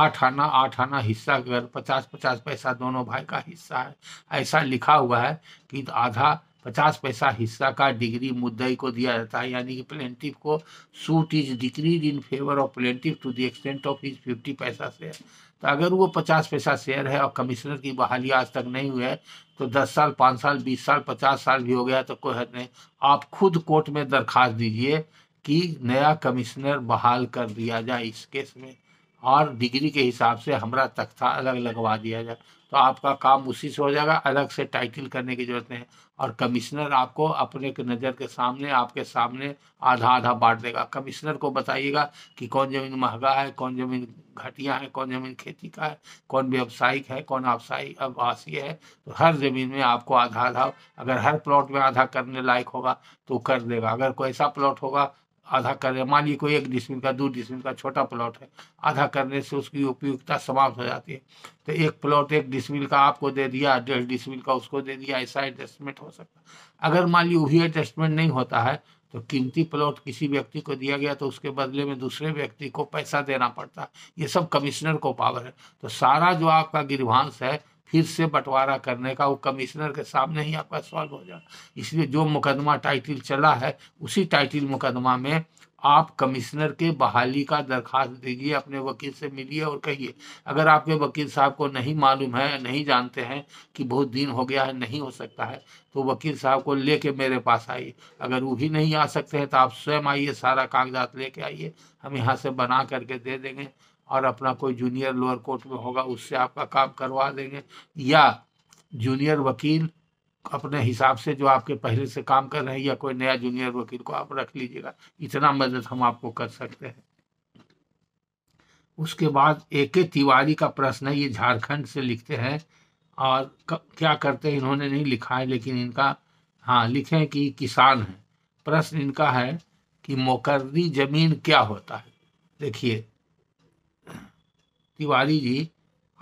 आठ आना आठ आना हिस्सा अगर पचास पचास पैसा दोनों भाई का हिस्सा है ऐसा लिखा हुआ है कि आधा पचास पैसा हिस्सा का डिग्री मुद्दई को दिया जाता है यानी कि प्लेंटिव को suit is degree in favour of plaintiff to the extent of his fifty paisa share तो अगर वो पचास पैसा शेयर है और कमिश्नर की बहाली आज तक नहीं हुई है तो दस साल पाँच साल बीस साल पचास साल भी हो गया तो कोई हद नहीं आप खुद कोर्ट में दरखास्त दीजिए कि नया कमिश्नर बहाल कर दिया जाए इस केस में और डिग्री के हिसाब से हमारा तख्ता अलग लगवा दिया जाए तो आपका काम उसी से हो जाएगा अलग से टाइटल करने की जरूरत नहीं और कमिश्नर आपको अपने के नज़र के सामने आपके सामने आधा आधा बांट देगा कमिश्नर को बताइएगा कि कौन ज़मीन महंगा है कौन ज़मीन घटिया है कौन ज़मीन खेती का है कौन व्यावसायिक है कौन आवसायिक आवासीय है तो हर ज़मीन में आपको आधा आधा अगर हर प्लॉट में आधा करने लायक होगा तो कर देगा अगर कोई ऐसा प्लॉट होगा आधा कर मान ली कोई एक डिसमिल का दो डिसमिल का छोटा प्लॉट है आधा करने से उसकी उपयोगिता समाप्त हो जाती है तो एक प्लॉट एक डिसमिल का आपको दे दिया डेढ़ डिसमिल का उसको दे दिया ऐसा एडजस्टमेंट हो सकता अगर मान ली वही एडजस्टमेंट नहीं होता है तो कीमती प्लॉट किसी व्यक्ति को दिया गया तो उसके बदले में दूसरे व्यक्ति को पैसा देना पड़ता है ये सब कमिश्नर को पावर है तो सारा जो आपका गिरभांश है फिर से बंटवारा करने का वो कमिश्नर के सामने ही आपका सॉल्व हो जाए इसलिए जो मुकदमा टाइटिल चला है उसी टाइटिल मुकदमा में आप कमिश्नर के बहाली का दरखास्त दीजिए अपने वकील से मिलिए और कहिए अगर आपके वकील साहब को नहीं मालूम है नहीं जानते हैं कि बहुत दिन हो गया है नहीं हो सकता है तो वकील साहब को लेके मेरे पास आइए अगर वो भी नहीं आ सकते हैं तो आप स्वयं आइए सारा कागजात लेके आइए हम यहाँ से बना करके दे देंगे और अपना कोई जूनियर लोअर कोर्ट में होगा उससे आपका काम करवा देंगे या जूनियर वकील अपने हिसाब से जो आपके पहले से काम कर रहे हैं या कोई नया जूनियर वकील को आप रख लीजिएगा इतना मदद हम आपको कर सकते हैं उसके बाद ए के तिवारी का प्रश्न है ये झारखंड से लिखते हैं और क्या करते हैं इन्होंने नहीं लिखा है लेकिन इनका हाँ लिखे हैं कि किसान है प्रश्न इनका है कि मोकर्री जमीन क्या होता है देखिए तिवारी जी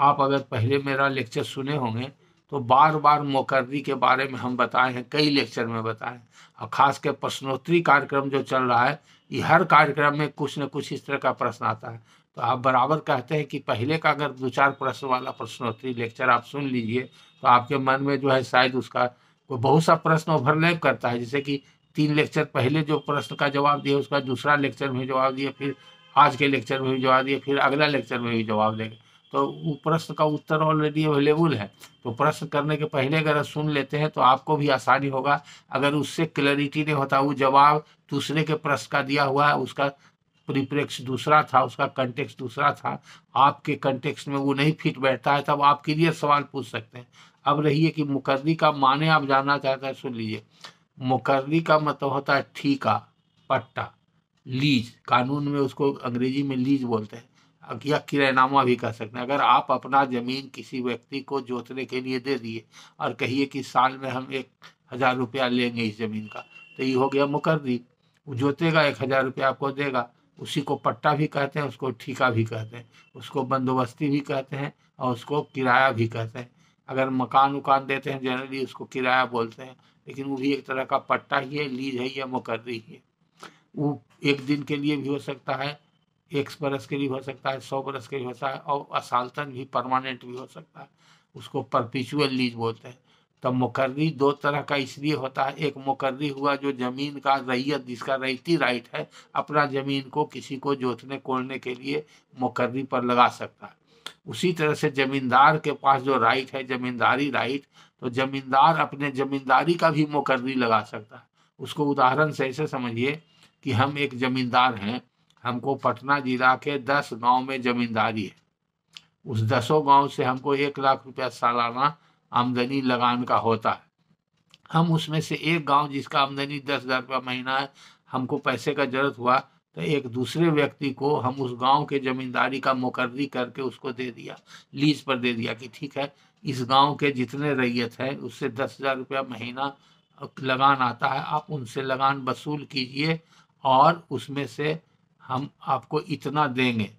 आप अगर पहले मेरा लेक्चर सुने होंगे तो बार बार मुकर्री के बारे में हम बताए हैं कई लेक्चर में बताए हैं और ख़ास कर प्रश्नोत्तरी कार्यक्रम जो चल रहा है ये हर कार्यक्रम में कुछ न कुछ इस तरह का प्रश्न आता है तो आप बराबर कहते हैं कि पहले का अगर दो चार प्रश्न वाला प्रश्नोत्तरी लेक्चर आप सुन लीजिए तो आपके मन में जो है शायद उसका कोई बहुत सा प्रश्न ओवरलैप करता है जैसे कि तीन लेक्चर पहले जो प्रश्न का जवाब दिए उसका दूसरा लेक्चर में जवाब दिए फिर आज के लेक्चर में भी जवाब दिए फिर अगला लेक्चर में भी जवाब देंगे तो वो प्रश्न का उत्तर ऑलरेडी अवेलेबल है तो प्रश्न करने के पहले अगर सुन लेते हैं तो आपको भी आसानी होगा अगर उससे क्लैरिटी नहीं होता वो जवाब दूसरे के प्रश्न का दिया हुआ है उसका प्रिप्रेक्स दूसरा था उसका कंटेक्स दूसरा था आपके कंटेक्स में वो नहीं फिट बैठता है तब आप क्लियर सवाल पूछ सकते हैं अब रहिए कि मुकर्री का माने आप जानना चाहते हैं सुन लीजिए मुकर्री का मतलब होता है ठीका पट्टा लीज कानून में उसको अंग्रेजी में लीज बोलते हैं या किरायनामा भी कह सकते हैं अगर आप अपना ज़मीन किसी व्यक्ति को जोतने के लिए दे दिए और कहिए कि साल में हम एक हज़ार रुपया लेंगे इस ज़मीन का तो ये हो गया मुकर्री वो जोतेगा एक हज़ार रुपया आपको देगा उसी को पट्टा भी कहते हैं उसको ठीका भी कहते हैं उसको बंदोबस्ती भी कहते हैं और उसको किराया भी कहते हैं अगर मकान उकान देते हैं जनरली उसको किराया बोलते हैं लेकिन वो भी एक तरह का पट्टा ही है लीज है या मुकर्री है वो एक दिन के लिए भी हो सकता है एक बरस के लिए हो सकता है सौ बरस के लिए हो सकता है और असालतन भी परमानेंट भी हो सकता है उसको परपिचुअल लीज बोलते हैं तब मुकर्री दो तरह का इसलिए होता है एक मुकर्री हुआ जो ज़मीन का रैयत जिसका रैती राइट है अपना ज़मीन को किसी को जोतने कोड़ने के लिए मुकर्री पर लगा सकता है उसी तरह से ज़मींदार के पास जो राइट है ज़मींदारी राइट तो ज़मींदार अपने ज़मींदारी का भी मुकर्री लगा सकता है उसको उदाहरण से ऐसे समझिए कि हम एक जमींदार हैं हमको पटना जिला के दस गांव में जमींदारी है उस दसों गांव से हमको एक लाख रुपया सालाना आमदनी लगान का होता है हम उसमें से एक गांव जिसका आमदनी दस हज़ार रुपया महीना है हमको पैसे का जरूरत हुआ तो एक दूसरे व्यक्ति को हम उस गांव के ज़मींदारी का मुकर्री करके उसको दे दिया लीज पर दे दिया कि ठीक है इस गांव के जितने रैयत हैं उससे दस हज़ार रुपया महीना लगान आता है आप उनसे लगान वसूल कीजिए और उसमें से हम आपको इतना देंगे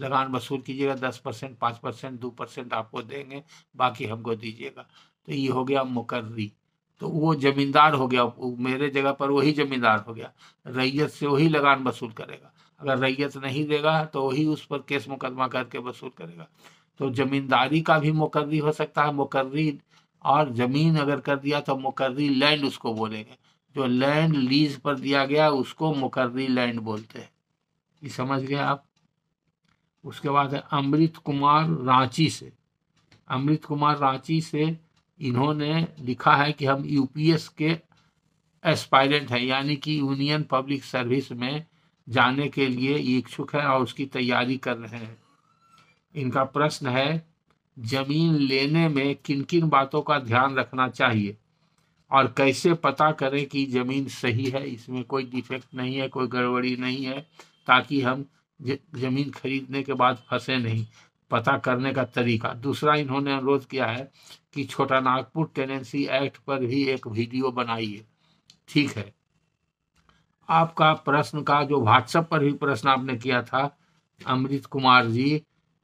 लगान वसूल कीजिएगा दस परसेंट पाँच परसेंट दो परसेंट आपको देंगे बाकी हमको दीजिएगा तो ये हो गया मुकर्री तो वो जमींदार हो गया मेरे जगह पर वही जमींदार हो गया रैयत से वही लगान वसूल करेगा अगर रैयत नहीं देगा तो वही उस पर केस मुकदमा करके वसूल करेगा तो जमींदारी का भी मुकर्री हो सकता है मुकर्री और ज़मीन अगर कर दिया तो मुकर्री लैंड उसको बोलेंगे जो लैंड लीज पर दिया गया उसको मुकर्री लैंड बोलते हैं ये समझ गए आप उसके बाद है अमृत कुमार रांची से अमृत कुमार रांची से इन्होंने लिखा है कि हम यूपीएस के एस्पायरेंट हैं यानी कि यूनियन पब्लिक सर्विस में जाने के लिए इच्छुक हैं और उसकी तैयारी कर रहे हैं इनका प्रश्न है जमीन लेने में किन किन बातों का ध्यान रखना चाहिए और कैसे पता करें कि ज़मीन सही है इसमें कोई डिफेक्ट नहीं है कोई गड़बड़ी नहीं है ताकि हम ज़मीन खरीदने के बाद फंसे नहीं पता करने का तरीका दूसरा इन्होंने अनुरोध किया है कि छोटा नागपुर टेनेंसी एक्ट पर भी एक वीडियो बनाइए ठीक है आपका प्रश्न का जो व्हाट्सएप पर भी प्रश्न आपने किया था अमृत कुमार जी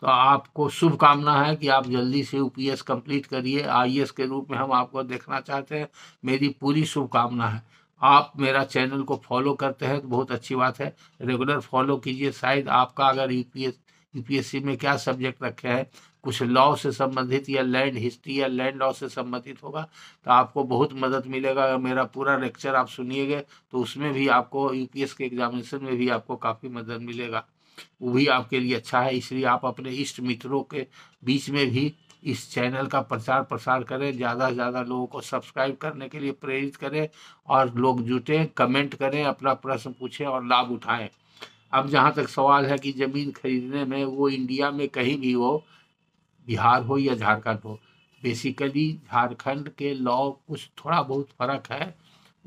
तो आपको शुभकामना है कि आप जल्दी से यूपीएस कंप्लीट करिए आईएएस e के रूप में हम आपको देखना चाहते हैं मेरी पूरी शुभकामना है आप मेरा चैनल को फॉलो करते हैं तो बहुत अच्छी बात है रेगुलर फॉलो कीजिए शायद आपका अगर यूपीएस पी में क्या सब्जेक्ट रखे हैं कुछ लॉ से संबंधित या लैंड हिस्ट्री या लैंड लॉ से संबंधित होगा तो आपको बहुत मदद मिलेगा अगर मेरा पूरा लेक्चर आप सुनिएगा तो उसमें भी आपको यूपीएस के एग्जामिनेशन में भी आपको काफ़ी मदद मिलेगा वो भी आपके लिए अच्छा है इसलिए आप अपने इष्ट मित्रों के बीच में भी इस चैनल का प्रचार प्रसार करें ज़्यादा से ज़्यादा लोगों को सब्सक्राइब करने के लिए प्रेरित करें और लोग जुटें कमेंट करें अपना प्रश्न पूछें और लाभ उठाएं अब जहाँ तक सवाल है कि ज़मीन खरीदने में वो इंडिया में कहीं भी हो बिहार हो या झारखंड हो बेसिकली झारखंड के लॉ कुछ थोड़ा बहुत फ़र्क है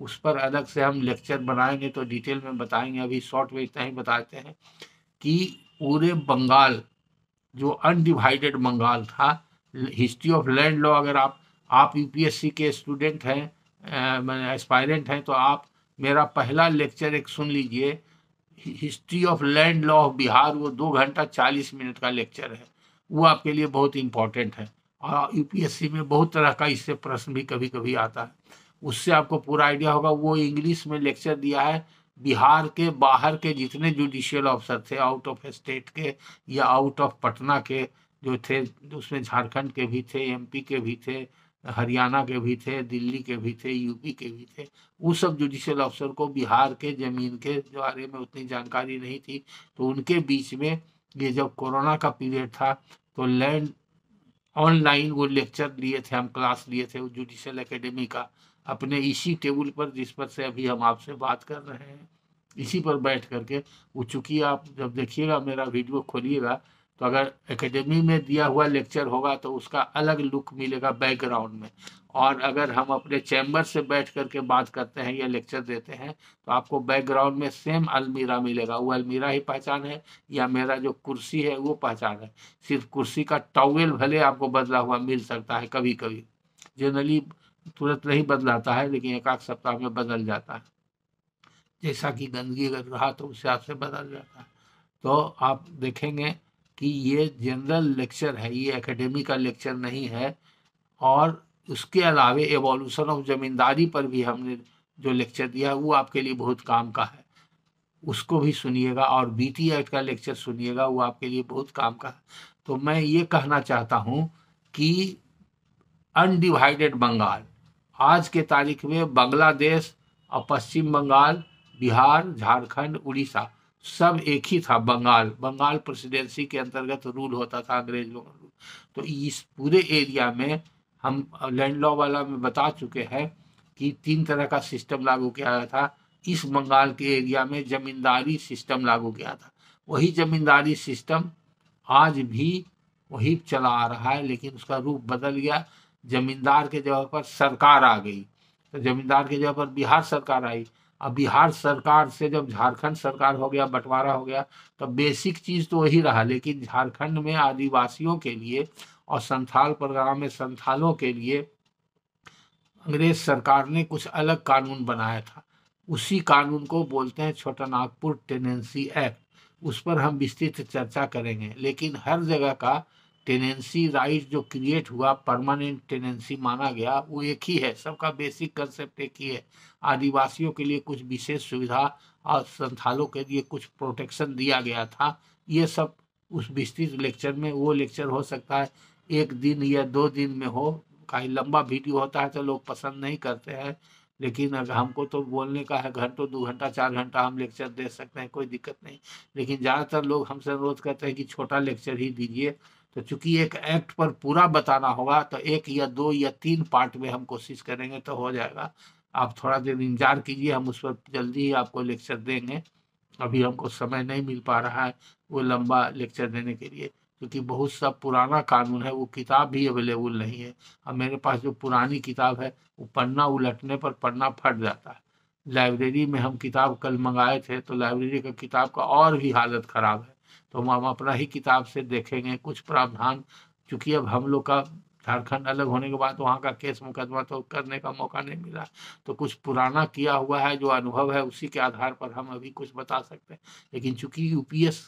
उस पर अलग से हम लेक्चर बनाएंगे तो डिटेल में बताएंगे अभी शॉर्ट में इतना ही बताते हैं कि पूरे बंगाल जो अनडिवाइडेड बंगाल था हिस्ट्री ऑफ लैंड लॉ अगर आप आप यूपीएससी के स्टूडेंट हैं मैंने एस्पायरेंट हैं तो आप मेरा पहला लेक्चर एक सुन लीजिए history of land law of Bihar वो दो घंटा चालीस मिनट का लेक्चर है वो आपके लिए बहुत इम्पॉर्टेंट है और यूपीएससी में बहुत तरह का इससे प्रश्न भी कभी कभी आता है उससे आपको पूरा आइडिया होगा वो इंग्लिश में लेक्चर दिया है बिहार के बाहर के जितने जुडिशियल ऑफिसर थे आउट ऑफ स्टेट के या आउट ऑफ पटना के जो थे उसमें झारखंड के भी थे एमपी के भी थे हरियाणा के भी थे दिल्ली के भी थे यूपी के भी थे वो सब जुडिशियल अफसर को बिहार के ज़मीन के बारे में उतनी जानकारी नहीं थी तो उनके बीच में ये जब कोरोना का पीरियड था तो लैंड ऑनलाइन वो लेक्चर लिए थे हम क्लास लिए थे जुडिशियल एकेडमी का अपने इसी टेबल पर जिस पर से अभी हम आपसे बात कर रहे हैं इसी पर बैठ करके वो चूँकि आप जब देखिएगा मेरा वीडियो खोलिएगा तो अगर एकेडमी में दिया हुआ लेक्चर होगा तो उसका अलग लुक मिलेगा बैकग्राउंड में और अगर हम अपने चैम्बर से बैठ करके बात करते हैं या लेक्चर देते हैं तो आपको बैकग्राउंड में सेम अलमीरा मिलेगा वो अलमीरा ही पहचान है या मेरा जो कुर्सी है वो पहचान है सिर्फ कुर्सी का टॉवेल भले आपको बदला हुआ मिल सकता है कभी कभी जनरली तुरंत नहीं बदलाता है लेकिन एक आध सप्ताह में बदल जाता है जैसा कि गंदगी अगर रहा तो उस हिसाब से बदल जाता है तो आप देखेंगे कि ये जनरल लेक्चर है ये एकेडमी का लेक्चर नहीं है और उसके अलावे एवोल्यूशन ऑफ ज़मींदारी पर भी हमने जो लेक्चर दिया वो आपके लिए बहुत काम का है उसको भी सुनिएगा और टी एक्ट का लेक्चर सुनिएगा वो आपके लिए बहुत काम का है तो मैं ये कहना चाहता हूँ कि अनडिवाइडेड बंगाल आज के तारीख में बांग्लादेश और पश्चिम बंगाल बिहार झारखंड उड़ीसा सब एक ही था बंगाल बंगाल प्रेसिडेंसी के अंतर्गत रूल होता था अंग्रेज लोगों का तो इस पूरे एरिया में हम लैंड लॉ वाला में बता चुके हैं कि तीन तरह का सिस्टम लागू किया गया था इस बंगाल के एरिया में जमींदारी सिस्टम लागू किया था वही जमींदारी सिस्टम आज भी वही चला आ रहा है लेकिन उसका रूप बदल गया जमींदार के जगह पर सरकार आ गई तो जमींदार के जगह पर बिहार सरकार आई अब बिहार सरकार से जब झारखंड सरकार हो गया बंटवारा हो गया तो बेसिक चीज़ तो वही रहा लेकिन झारखंड में आदिवासियों के लिए और संथाल परगना में संथालों के लिए अंग्रेज सरकार ने कुछ अलग कानून बनाया था उसी कानून को बोलते हैं छोटा नागपुर टेनेंसी एक्ट उस पर हम विस्तृत चर्चा करेंगे लेकिन हर जगह का टेनेंसी राइट जो क्रिएट हुआ परमानेंट टेनेंसी माना गया वो एक ही है सबका बेसिक कंसेप्ट एक ही है आदिवासियों के लिए कुछ विशेष सुविधा और संथालों के लिए कुछ प्रोटेक्शन दिया गया था ये सब उस विस्तृत लेक्चर में वो लेक्चर हो सकता है एक दिन या दो दिन में हो कहीं लंबा वीडियो होता है तो लोग पसंद नहीं करते हैं लेकिन अगर हमको तो बोलने का है घर तो दो घंटा चार घंटा हम लेक्चर दे सकते हैं कोई दिक्कत नहीं लेकिन ज़्यादातर लोग हमसे अनुरोध करते हैं कि छोटा लेक्चर ही दीजिए तो चूंकि एक एक्ट पर पूरा बताना होगा तो एक या दो या तीन पार्ट में हम कोशिश करेंगे तो हो जाएगा आप थोड़ा देर इंतजार कीजिए हम उस पर जल्दी ही आपको लेक्चर देंगे अभी हमको समय नहीं मिल पा रहा है वो लंबा लेक्चर देने के लिए क्योंकि बहुत सा पुराना कानून है वो किताब भी अवेलेबल नहीं है अब मेरे पास जो पुरानी किताब है वो पन्ना उलटने पर पन्ना फट जाता है लाइब्रेरी में हम किताब कल मंगाए थे तो लाइब्रेरी का किताब का और भी हालत ख़राब है तो हम अपना ही किताब से देखेंगे कुछ प्रावधान चूंकि अब हम लोग का झारखंड अलग होने के बाद वहाँ का केस मुकदमा तो करने का मौका नहीं मिला तो कुछ पुराना किया हुआ है जो अनुभव है उसी के आधार पर हम अभी कुछ बता सकते हैं लेकिन चूंकि यूपीएस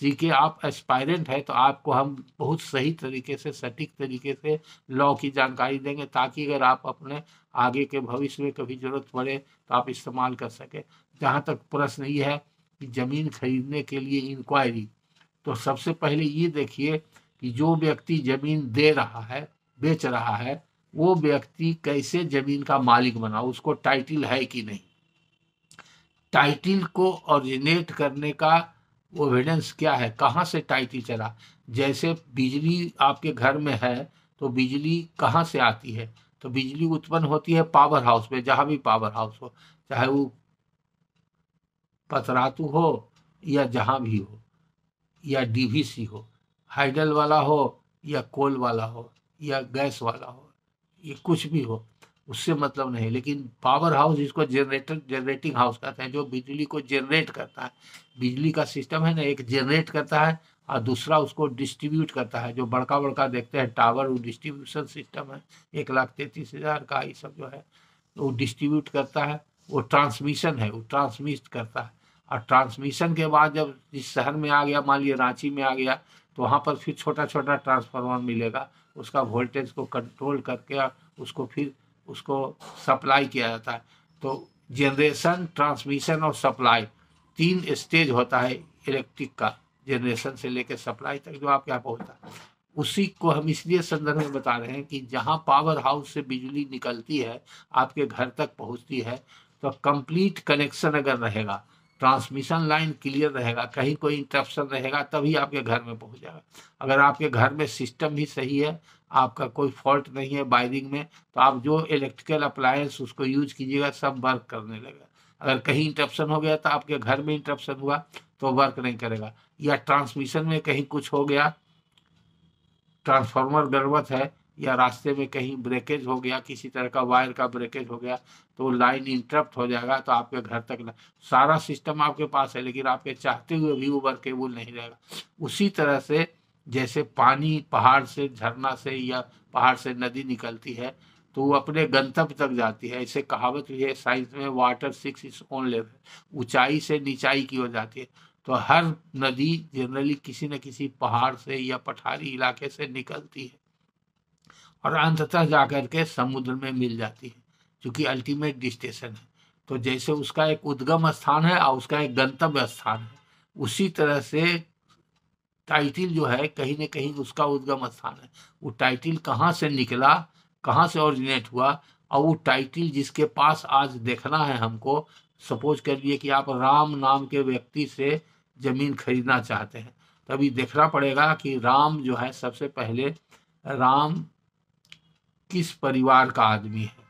सी के आप एस्पायरेंट है तो आपको हम बहुत सही तरीके से सटीक तरीके से लॉ की जानकारी देंगे ताकि अगर आप अपने आगे के भविष्य में कभी जरूरत पड़े तो आप इस्तेमाल कर सकें जहाँ तक प्रश्न ये है कि जमीन खरीदने के लिए इंक्वायरी तो सबसे पहले ये देखिए कि जो व्यक्ति जमीन दे रहा है बेच रहा है वो व्यक्ति कैसे जमीन का मालिक बना उसको टाइटिल है कि नहीं टाइटिल को ऑरिजिनेट करने का एविडेंस क्या है कहाँ से टाइटिल चला जैसे बिजली आपके घर में है तो बिजली कहाँ से आती है तो बिजली उत्पन्न होती है पावर हाउस में जहाँ भी पावर हाउस हो चाहे वो पतरातू हो या जहाँ भी हो या डीवीसी हो हाइडल वाला हो या कोल वाला हो या गैस वाला हो ये कुछ भी हो उससे मतलब नहीं लेकिन पावर हाउस इसको जनरेटर जनरेटिंग हाउस कहते हैं जो बिजली को जनरेट करता है बिजली का सिस्टम है ना एक जनरेट करता है और दूसरा उसको डिस्ट्रीब्यूट करता है जो बड़का बड़का देखते हैं टावर वो डिस्ट्रीब्यूशन सिस्टम है एक लाख तैंतीस हज़ार का ये सब जो है वो डिस्ट्रीब्यूट करता है वो ट्रांसमिशन है वो ट्रांसमिट करता है और ट्रांसमिशन के बाद जब इस शहर में आ गया मान लीजिए रांची में आ गया तो वहाँ पर फिर छोटा छोटा ट्रांसफार्मर मिलेगा उसका वोल्टेज को कंट्रोल करके उसको फिर उसको सप्लाई किया जाता है तो जनरेशन ट्रांसमिशन और सप्लाई तीन स्टेज होता है इलेक्ट्रिक का जनरेशन से लेकर सप्लाई तक जो आपके यहाँ पहुँचता है उसी को हम इसलिए संदर्भ में बता रहे हैं कि जहाँ पावर हाउस से बिजली निकलती है आपके घर तक पहुँचती है तो कंप्लीट कनेक्शन अगर रहेगा ट्रांसमिशन लाइन क्लियर रहेगा कहीं कोई इंटरप्शन रहेगा तभी आपके घर में पहुंच जाएगा अगर आपके घर में सिस्टम भी सही है आपका कोई फॉल्ट नहीं है वायरिंग में तो आप जो इलेक्ट्रिकल अप्लायंस उसको यूज कीजिएगा सब वर्क करने लगेगा अगर कहीं इंटरप्शन हो गया तो आपके घर में इंटरप्शन हुआ तो वर्क नहीं करेगा या ट्रांसमिशन में कहीं कुछ हो गया ट्रांसफार्मर गड़बड़ है या रास्ते में कहीं ब्रेकेज हो गया किसी तरह का वायर का ब्रेकेज हो गया तो वो लाइन इंटरप्ट हो जाएगा तो आपके घर तक न, सारा सिस्टम आपके पास है लेकिन आपके चाहते हुए भी वो वर्केबुल नहीं रहेगा उसी तरह से जैसे पानी पहाड़ से झरना से या पहाड़ से नदी निकलती है तो वो अपने गंतव्य तक जाती है इसे कहावत भी है साइंस में water seeks its own level ऊंचाई से निचाई की हो जाती है तो हर नदी जनरली किसी न किसी पहाड़ से या पठारी इलाके से निकलती है और अंततः जाकर के समुद्र में मिल जाती है जो कि अल्टीमेट डिस्टेशन है तो जैसे उसका एक उद्गम स्थान है और उसका एक गंतव्य स्थान है उसी तरह से टाइटिल जो है कहीं ना कहीं उसका उद्गम स्थान है वो टाइटिल कहाँ से निकला कहाँ से ओरिजिनेट हुआ और वो टाइटिल जिसके पास आज देखना है हमको सपोज करिए कि आप राम नाम के व्यक्ति से ज़मीन खरीदना चाहते हैं तभी देखना पड़ेगा कि राम जो है सबसे पहले राम किस परिवार का आदमी है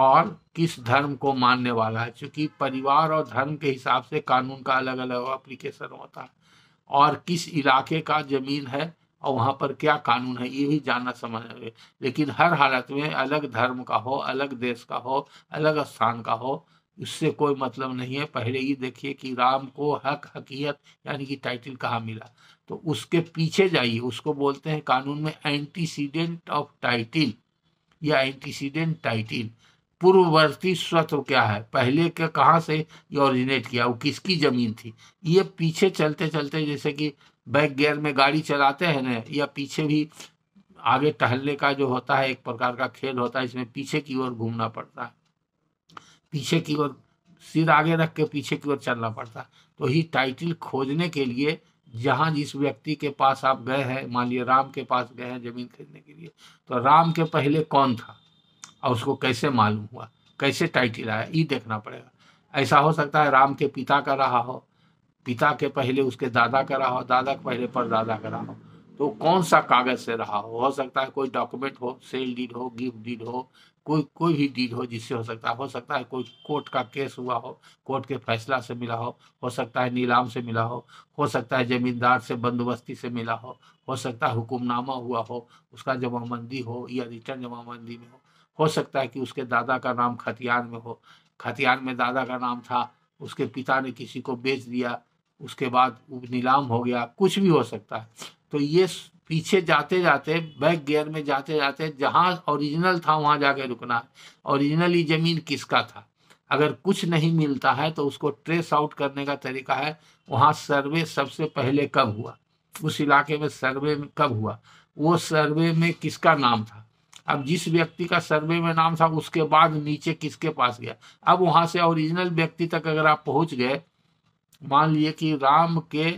और किस धर्म को मानने वाला है क्योंकि परिवार और धर्म के हिसाब से कानून का अलग अलग अप्लीकेशन होता है और किस इलाके का जमीन है और वहाँ पर क्या कानून है ये भी जानना समझ लेकिन हर हालत में अलग धर्म का हो अलग देश का हो अलग स्थान का हो इससे कोई मतलब नहीं है पहले ही देखिए कि राम को हक हकीयत यानी कि टाइटल कहाँ मिला तो उसके पीछे जाइए उसको बोलते हैं कानून में एंटीसीडेंट ऑफ टाइटिल या एंटीसीडेंट टाइटिल पूर्ववर्ती स्वत्व क्या है पहले के कहाँ से ये ओरिजिनेट किया वो किसकी ज़मीन थी ये पीछे चलते चलते जैसे कि बैक गियर में गाड़ी चलाते हैं ना या पीछे भी आगे टहलने का जो होता है एक प्रकार का खेल होता है इसमें पीछे की ओर घूमना पड़ता है पीछे की ओर सिर आगे रख के पीछे की ओर चलना पड़ता है तो ही टाइटिल खोजने के लिए जहाँ जिस व्यक्ति के पास आप गए हैं मान लीजिए राम के पास गए हैं जमीन खरीदने के लिए तो राम के पहले कौन था और उसको कैसे मालूम हुआ कैसे टाइटिल आया ये देखना पड़ेगा ऐसा हो सकता है राम के पिता का रहा हो पिता के पहले उसके दादा का रहा हो दादा के पहले परदादा का रहा हो तो कौन सा कागज से रहा हो हो सकता है कोई डॉक्यूमेंट हो सेल डीड हो गिफ्ट डीड हो कोई कोई भी डील हो जिससे हो सकता है हो सकता है कोई कोर्ट का केस हुआ हो कोर्ट के फैसला से मिला हो हो सकता है नीलाम से मिला हो हो सकता है जमींदार से बंदोबस्ती से मिला हो हो सकता है हुक्मनामा हुआ हो उसका जमाबंदी हो या रिटर्न जमाबंदी में हो हो सकता है कि उसके दादा का नाम खतियान में हो खतियान में दादा का नाम था उसके पिता ने किसी को बेच दिया उसके बाद नीलाम हो गया कुछ भी हो सकता है तो ये पीछे जाते जाते बैक गियर में जाते जाते जहाँ ओरिजिनल था वहाँ जाके रुकना है ओरिजिनली ज़मीन किसका था अगर कुछ नहीं मिलता है तो उसको ट्रेस आउट करने का तरीका है वहाँ सर्वे सबसे पहले कब हुआ उस इलाके में सर्वे कब हुआ वो सर्वे में किसका नाम था अब जिस व्यक्ति का सर्वे में नाम था उसके बाद नीचे किसके पास गया अब वहाँ से ओरिजिनल व्यक्ति तक अगर आप पहुँच गए मान लिए कि राम के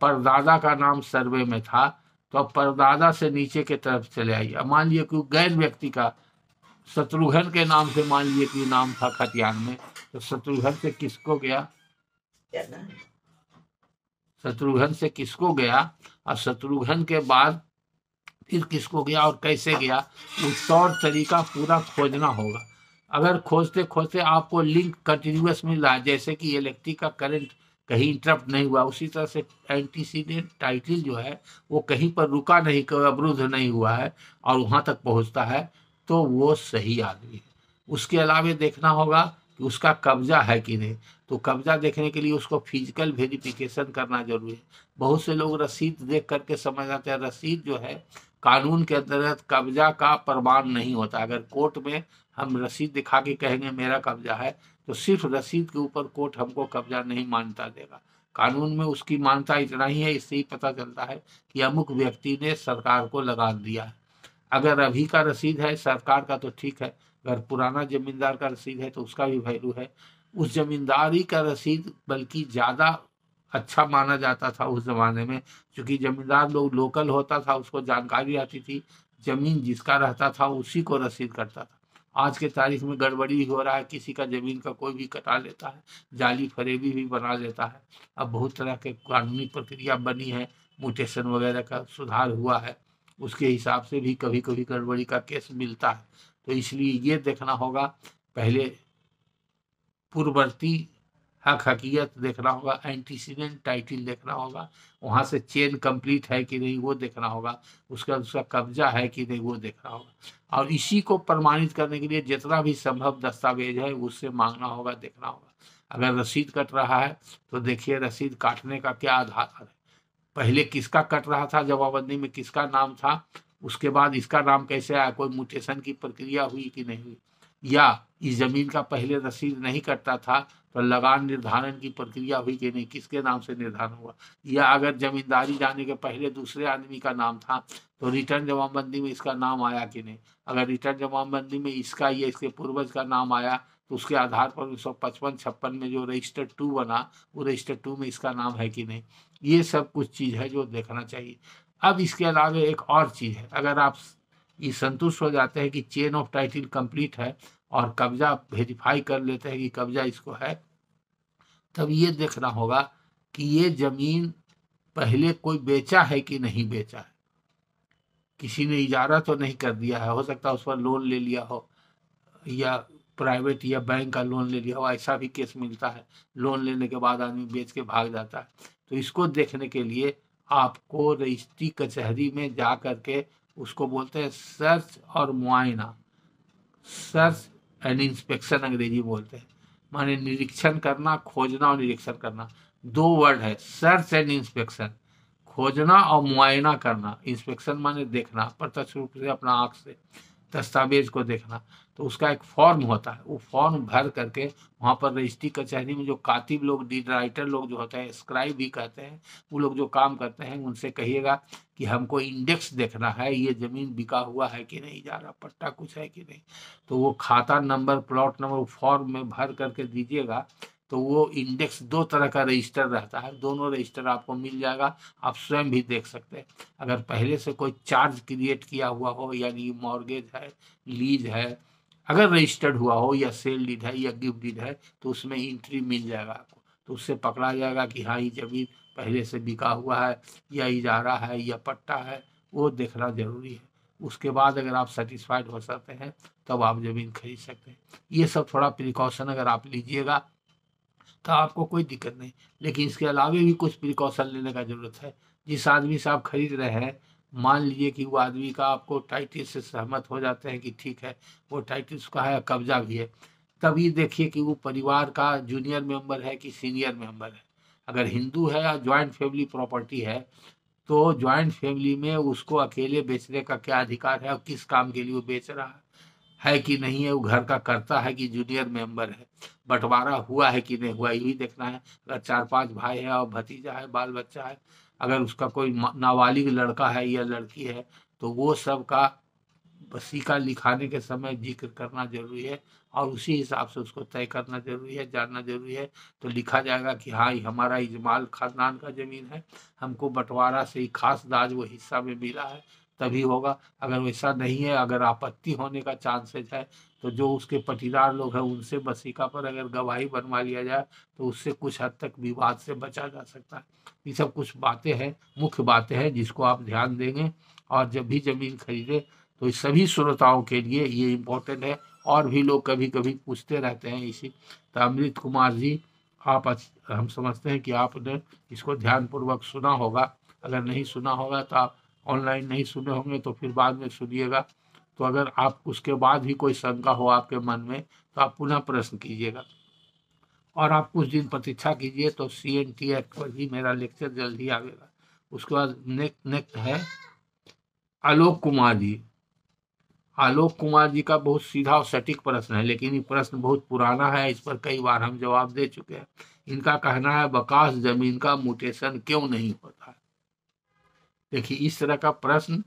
परदादा का नाम सर्वे में था तो आप परदादा से नीचे के तरफ चले आइए अब मान लीजिए कोई गैर व्यक्ति का शत्रुघ्न के नाम से मान लीजिए कि नाम था खतियान में तो शत्रुघ्न से किसको गया शत्रुघ्न से किसको गया और शत्रुघ्न के बाद फिर किसको गया और कैसे गया उस तौर तरीका पूरा खोजना होगा अगर खोजते खोजते आपको लिंक कंटिन्यूस मिल रहा है जैसे कि इलेक्ट्रिक का करंट कहीं इंटरप्ट नहीं हुआ उसी तरह से एंटीसीडेंट टाइटल जो है वो कहीं पर रुका नहीं अवरुद्ध नहीं हुआ है और वहाँ तक पहुँचता है तो वो सही आदमी है उसके अलावा देखना होगा कि उसका कब्जा है कि नहीं तो कब्जा देखने के लिए उसको फिजिकल वेरिफिकेशन करना जरूरी है बहुत से लोग रसीद देख करके समझ आते हैं रसीद जो है कानून के अंतर्गत कब्जा का प्रमाण नहीं होता अगर कोर्ट में हम रसीद दिखा के कहेंगे मेरा कब्जा है तो सिर्फ रसीद के ऊपर कोर्ट हमको कब्जा नहीं मानता देगा कानून में उसकी मानता इतना ही है इससे ही पता चलता है कि अमुक व्यक्ति ने सरकार को लगा दिया है अगर अभी का रसीद है सरकार का तो ठीक है अगर पुराना जमींदार का रसीद है तो उसका भी वैल्यू है उस जमींदारी का रसीद बल्कि ज़्यादा अच्छा माना जाता था उस ज़माने में क्योंकि जमींदार लोग लोकल होता था उसको जानकारी आती थी ज़मीन जिसका रहता था उसी को रसीद करता था आज के तारीख में गड़बड़ी हो रहा है किसी का ज़मीन का कोई भी कटा लेता है जाली फरेबी भी बना लेता है अब बहुत तरह के कानूनी प्रक्रिया बनी है म्यूटेशन वगैरह का सुधार हुआ है उसके हिसाब से भी कभी कभी गड़बड़ी का केस मिलता है तो इसलिए ये देखना होगा पहले पूर्ववर्ती हक हाँ, हकीकत तो देखना होगा एंटीसीडेंट टाइटिल देखना होगा वहाँ से चेन कंप्लीट है कि नहीं वो देखना होगा उसका उसका कब्जा है कि नहीं वो देखना होगा और इसी को प्रमाणित करने के लिए जितना भी संभव दस्तावेज है उससे मांगना होगा देखना होगा अगर रसीद कट रहा है तो देखिए रसीद काटने का क्या आधार है पहले किसका कट रहा था जवाबंदी में किसका नाम था उसके बाद इसका नाम कैसे आया कोई म्यूटेशन की प्रक्रिया हुई कि नहीं हुई या इस जमीन का पहले रसीद नहीं कटता था तो लगान निर्धारण की प्रक्रिया हुई कि नहीं किसके नाम से निर्धारण हुआ या अगर जमींदारी जाने के पहले दूसरे आदमी का नाम था तो रिटर्न जमाबंदी में इसका नाम आया कि नहीं अगर रिटर्न जमाबंदी में इसका या इसके पूर्वज का नाम आया तो उसके आधार पर उन्नीस सौ पचपन छप्पन में जो रजिस्टर टू बना वो रजिस्टर टू में इसका नाम है कि नहीं ये सब कुछ चीज़ है जो देखना चाहिए अब इसके अलावा एक और चीज़ है अगर आप ये संतुष्ट हो जाते हैं कि चेन ऑफ टाइटल कंप्लीट है और कब्जा वेरीफाई कर लेते हैं कि कब्जा इसको है तब ये देखना होगा कि ये जमीन पहले कोई बेचा है कि नहीं बेचा है किसी ने इजारा तो नहीं कर दिया है हो सकता है उस पर लोन ले लिया हो या प्राइवेट या बैंक का लोन ले लिया हो ऐसा भी केस मिलता है लोन लेने के बाद आदमी बेच के भाग जाता है तो इसको देखने के लिए आपको रजिस्ट्री कचहरी में जा करके उसको बोलते हैं सर्च और मुआयना सर्च एंड इंस्पेक्शन अंग्रेजी बोलते हैं माने निरीक्षण करना खोजना और निरीक्षण करना दो वर्ड है सर्च एंड इंस्पेक्शन खोजना और मुआयना करना इंस्पेक्शन माने देखना प्रत्यक्ष रूप से अपना आँख से दस्तावेज को देखना तो उसका एक फॉर्म होता है वो फॉर्म भर करके वहाँ पर रजिस्ट्री कचहरी में जो कातिब लोग डीड राइटर लोग जो होते हैं स्क्राइब भी कहते हैं वो लोग जो काम करते हैं उनसे कहिएगा कि हमको इंडेक्स देखना है ये ज़मीन बिका हुआ है कि नहीं जा रहा पट्टा कुछ है कि नहीं तो वो खाता नंबर प्लॉट नंबर फॉर्म में भर करके दीजिएगा तो वो इंडेक्स दो तरह का रजिस्टर रहता है दोनों रजिस्टर आपको मिल जाएगा आप स्वयं भी देख सकते हैं अगर पहले से कोई चार्ज क्रिएट किया हुआ हो यानी मॉर्गेज है लीज है अगर रजिस्टर्ड हुआ हो या सेल डीड है या गिफ्ट डीड है तो उसमें इंट्री मिल जाएगा आपको तो उससे पकड़ा जाएगा कि हाँ ये जमीन पहले से बिका हुआ है या इजारा है या पट्टा है वो देखना ज़रूरी है उसके बाद अगर आप सेटिस्फाइड हो सकते हैं तब आप ज़मीन खरीद सकते हैं ये सब थोड़ा प्रिकॉशन अगर आप लीजिएगा तो आपको कोई दिक्कत नहीं लेकिन इसके अलावा भी कुछ प्रिकॉशन लेने का ज़रूरत है जिस आदमी से आप खरीद रहे हैं मान लीजिए कि वो आदमी का आपको टाइटिस से सहमत हो जाते हैं कि ठीक है वो टाइटिस का है कब्जा भी है तभी देखिए कि वो परिवार का जूनियर मेंबर है कि सीनियर मेंबर है अगर हिंदू है या ज्वाइंट फैमिली प्रॉपर्टी है तो ज्वाइंट फैमिली में उसको अकेले बेचने का क्या अधिकार है और किस काम के लिए वो बेच रहा है है कि नहीं है वो घर का करता है कि जूनियर मेंबर है बंटवारा हुआ है कि नहीं हुआ यही देखना है अगर चार पांच भाई है और भतीजा है बाल बच्चा है अगर उसका कोई नाबालिग लड़का है या लड़की है तो वो सब का वसीका लिखाने के समय जिक्र करना जरूरी है और उसी हिसाब से उसको तय करना जरूरी है जानना जरूरी है तो लिखा जाएगा कि हाँ हमारा इजमाल खानदान का ज़मीन है हमको बंटवारा से ही खास दाज वो हिस्सा में मिला है तभी होगा अगर वैसा नहीं है अगर आपत्ति होने का चांसेज है तो जो उसके पटीदार लोग हैं उनसे बसीका पर अगर गवाही बनवा लिया जाए तो उससे कुछ हद तक विवाद से बचा जा सकता है ये सब कुछ बातें हैं मुख्य बातें हैं जिसको आप ध्यान देंगे और जब भी ज़मीन खरीदें तो सभी श्रोताओं के लिए ये इम्पोर्टेंट है और भी लोग कभी कभी पूछते रहते हैं इसी तो अमृत कुमार जी आप हम समझते हैं कि आपने इसको ध्यानपूर्वक सुना होगा अगर नहीं सुना होगा तो आप ऑनलाइन नहीं सुने होंगे तो फिर बाद में सुनिएगा तो अगर आप उसके बाद भी कोई शंका हो आपके मन में तो आप पुनः प्रश्न कीजिएगा और आप कुछ दिन प्रतीक्षा कीजिए तो सी एन टी एक्ट पर ही मेरा लेक्चर जल्द ही आएगा उसके बाद नेक्स्ट नेक्स्ट है आलोक कुमार जी आलोक कुमार जी का बहुत सीधा और सटीक प्रश्न है लेकिन ये प्रश्न बहुत पुराना है इस पर कई बार हम जवाब दे चुके हैं इनका कहना है बकास जमीन का म्यूटेशन क्यों नहीं होता देखिए इस तरह का प्रश्न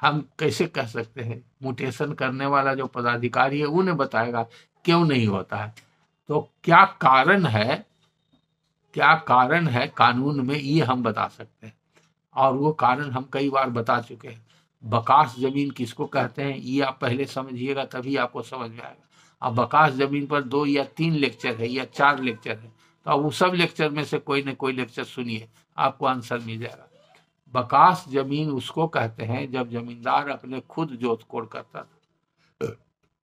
हम कैसे कह सकते हैं म्यूटेशन करने वाला जो पदाधिकारी है उन्हें बताएगा क्यों नहीं होता है तो क्या कारण है क्या कारण है कानून में ये हम बता सकते हैं और वो कारण हम कई बार बता चुके हैं बकास जमीन किसको कहते हैं ये आप पहले समझिएगा तभी आपको समझ में आएगा अब बकास जमीन पर दो या तीन लेक्चर है या चार लेक्चर है तो अब वो सब लेक्चर में से कोई ना कोई लेक्चर सुनिए आपको आंसर मिल जाएगा बकास जमीन उसको कहते हैं जब जमींदार अपने खुद कोड़ करता था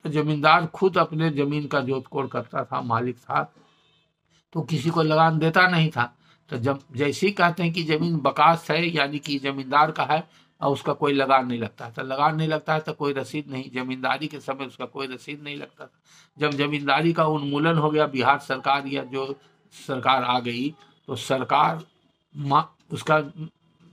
तो जमींदार खुद अपने जमीन का कोड़ करता था मालिक था तो किसी को लगान देता नहीं था तो जब जैसे ही कहते हैं कि जमीन बकास है यानी कि जमींदार का है और उसका कोई लगान नहीं लगता था तो लगान नहीं लगता है तो कोई रसीद नहीं जमींदारी के समय उसका कोई रसीद नहीं लगता था जब जमींदारी का उन्मूलन हो गया बिहार सरकार या जो सरकार आ गई तो सरकार उसका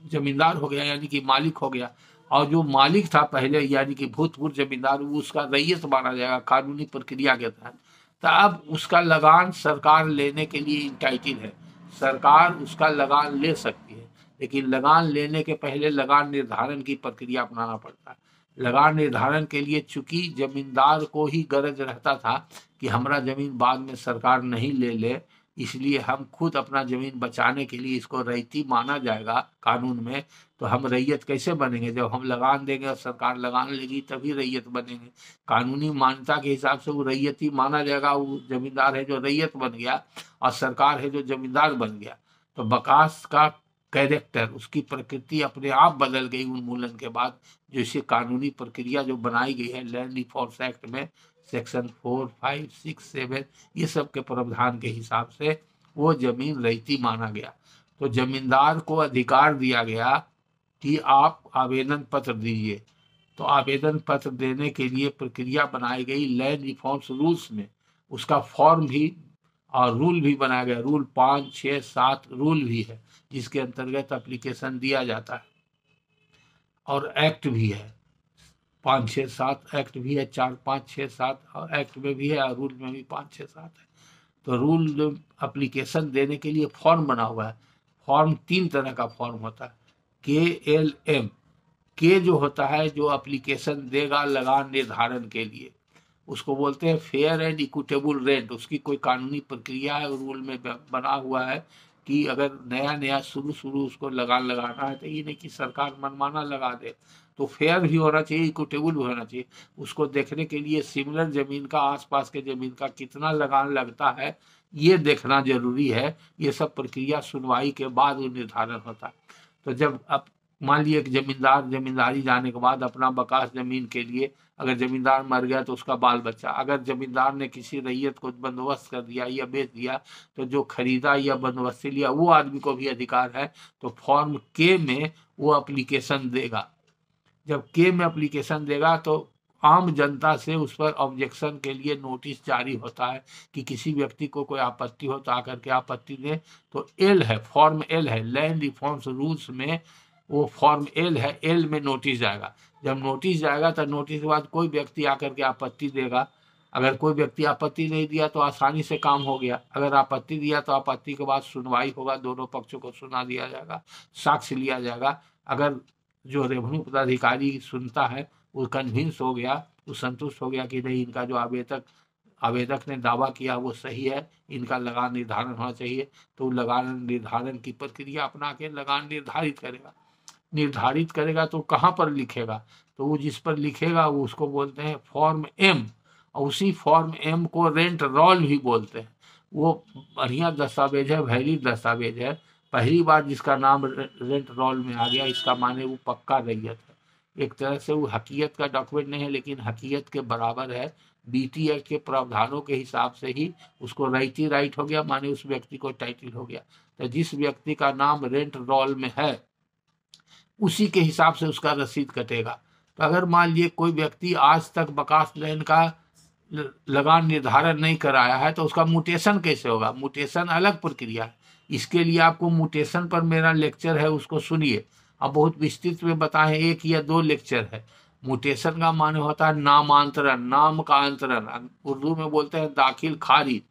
जमींदार हो गया यानी कि मालिक हो गया और जो मालिक था पहले यानी कि भूतपूर्व जमींदार उसका रईस माना जाएगा कानूनी प्रक्रिया के तहत तो अब उसका लगान सरकार लेने के लिए इंटाइटिल है सरकार उसका लगान ले सकती है लेकिन लगान लेने के पहले लगान निर्धारण की प्रक्रिया अपनाना पड़ता है लगान निर्धारण के लिए चूंकि जमींदार को ही गरज रहता था कि हमारा जमीन बाद में सरकार नहीं ले ले इसलिए हम खुद अपना ज़मीन बचाने के लिए इसको रैती माना जाएगा कानून में तो हम रैयत कैसे बनेंगे जब हम लगान देंगे और सरकार लगान लेगी तभी रैयत बनेंगे कानूनी मान्यता के हिसाब से वो रैयत ही माना जाएगा वो जमींदार है जो रैयत बन गया और सरकार है जो जमींदार बन गया तो बकास का कैरेक्टर उसकी प्रकृति अपने आप बदल गई उन्मूलन के बाद जो इसे कानूनी प्रक्रिया जो बनाई गई है लैंड रिफॉर्म्स एक्ट में section four five six seven ये सब के प्रावधान के हिसाब से वो जमीन रहती माना गया तो जमींदार को अधिकार दिया गया कि आप आवेदन पत्र दीजिए तो आवेदन पत्र देने के लिए प्रक्रिया बनाई गई लैंड रिफॉर्म्स रूल्स में उसका फॉर्म भी और रूल भी बनाया गया रूल पाँच छः सात रूल भी है जिसके अंतर्गत एप्लीकेशन दिया जाता है और एक्ट भी है पाँच छः सात एक्ट भी है चार पाँच छः सात एक्ट में भी है और रूल में भी पाँच छः सात है तो रूल अप्लीकेशन देने के लिए फॉर्म बना हुआ है फॉर्म तीन तरह का फॉर्म होता है के एल एम के जो होता है जो अप्लीकेशन देगा लगान निर्धारण के लिए उसको बोलते हैं फेयर एंड इक्विटेबल रेंट उसकी कोई कानूनी प्रक्रिया है रूल में बना हुआ है कि अगर नया नया शुरू शुरू उसको लगान लगाना है तो ये नहीं कि सरकार मनमाना लगा दे तो फेयर भी होना चाहिए इक्विटेबल भी होना चाहिए उसको देखने के लिए सिमिलर जमीन का आसपास के जमीन का कितना लगान लगता है ये देखना जरूरी है ये सब प्रक्रिया सुनवाई के बाद निर्धारण होता है तो जब अब मान लीजिए एक जमींदार जमींदारी जाने के बाद अपना बकास जमीन के लिए अगर जमींदार मर गया तो उसका बाल बच्चा अगर जमींदार ने किसी रैयत को बंदोबस्त कर दिया या बेच दिया तो जो खरीदा या बंदोबस्त लिया वो आदमी को भी अधिकार है तो फॉर्म के में वो अप्लीकेशन देगा जब के में अप्लीकेशन देगा तो आम जनता से उस पर ऑब्जेक्शन के लिए नोटिस जारी होता है कि किसी व्यक्ति को कोई आपत्ति हो तो आकर के आपत्ति दें तो एल है फॉर्म एल है लैंड रिफॉर्म्स रूल्स में वो फॉर्म एल है एल में नोटिस जाएगा जब नोटिस जाएगा तो नोटिस के बाद कोई व्यक्ति आकर के आपत्ति देगा अगर कोई व्यक्ति आपत्ति नहीं दिया तो आसानी से काम हो गया अगर आपत्ति दिया तो आपत्ति के बाद सुनवाई होगा दोनों पक्षों को सुना दिया जाएगा साक्ष्य लिया जाएगा अगर जो रेवन्यू पदाधिकारी सुनता है वो कन्विंस हो गया वो संतुष्ट हो गया कि नहीं इनका जो आवेदक आवेदक ने दावा किया वो सही है इनका लगान निर्धारण होना चाहिए तो लगान निर्धारण की प्रक्रिया अपना के लगान निर्धारित करेगा निर्धारित करेगा तो कहाँ पर लिखेगा तो वो जिस पर लिखेगा वो उसको बोलते हैं फॉर्म एम और उसी फॉर्म एम को रेंट रोल भी बोलते हैं वो बढ़िया दस्तावेज है वैलिड दस्तावेज है पहली बार जिसका नाम रेंट रोल में आ गया इसका माने वो पक्का रैयत है एक तरह से वो हकीयत का डॉक्यूमेंट नहीं है लेकिन हकीयत के बराबर है बी के प्रावधानों के हिसाब से ही उसको राइटी राइट हो गया माने उस व्यक्ति को टाइटल हो गया तो जिस व्यक्ति का नाम रेंट रोल में है उसी के हिसाब से उसका रसीद कटेगा तो अगर मान लीजिए कोई व्यक्ति आज तक बकास लेन का लगान निर्धारण नहीं कराया है तो उसका म्यूटेशन कैसे होगा म्यूटेशन अलग प्रक्रिया है इसके लिए आपको म्यूटेशन पर मेरा लेक्चर है उसको सुनिए अब बहुत विस्तृत में बताएं एक या दो लेक्चर है म्यूटेशन का माने होता है नामांतरण नाम का अंतरण उर्दू में बोलते हैं दाखिल खारिज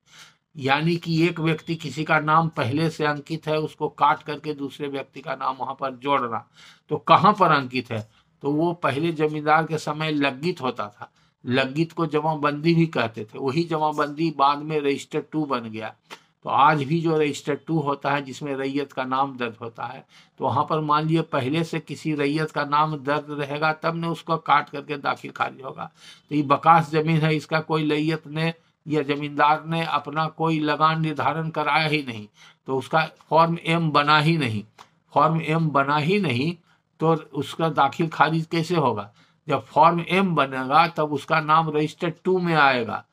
यानी कि एक व्यक्ति किसी का नाम पहले से अंकित है उसको काट करके दूसरे व्यक्ति का नाम वहां पर जोड़ना तो कहाँ पर अंकित है तो वो पहले जमींदार के समय लगित होता था लगित को जमाबंदी भी कहते थे वही जमाबंदी बाद में रजिस्टर टू बन गया तो आज भी जो रजिस्टर टू होता है जिसमें रैयत का नाम दर्ज होता है तो वहाँ पर मान लीजिए पहले से किसी रैयत का नाम दर्ज रहेगा तब ने उसको काट करके दाखिल खारिज होगा तो ये बकास ज़मीन है इसका कोई रैयत ने या ज़मींदार ने अपना कोई लगान निर्धारण कराया ही नहीं तो उसका फॉर्म एम बना ही नहीं फॉर्म एम बना ही नहीं तो उसका दाखिल खारिज कैसे होगा जब फॉर्म एम बनेगा तब उसका नाम रजिस्टर टू में आएगा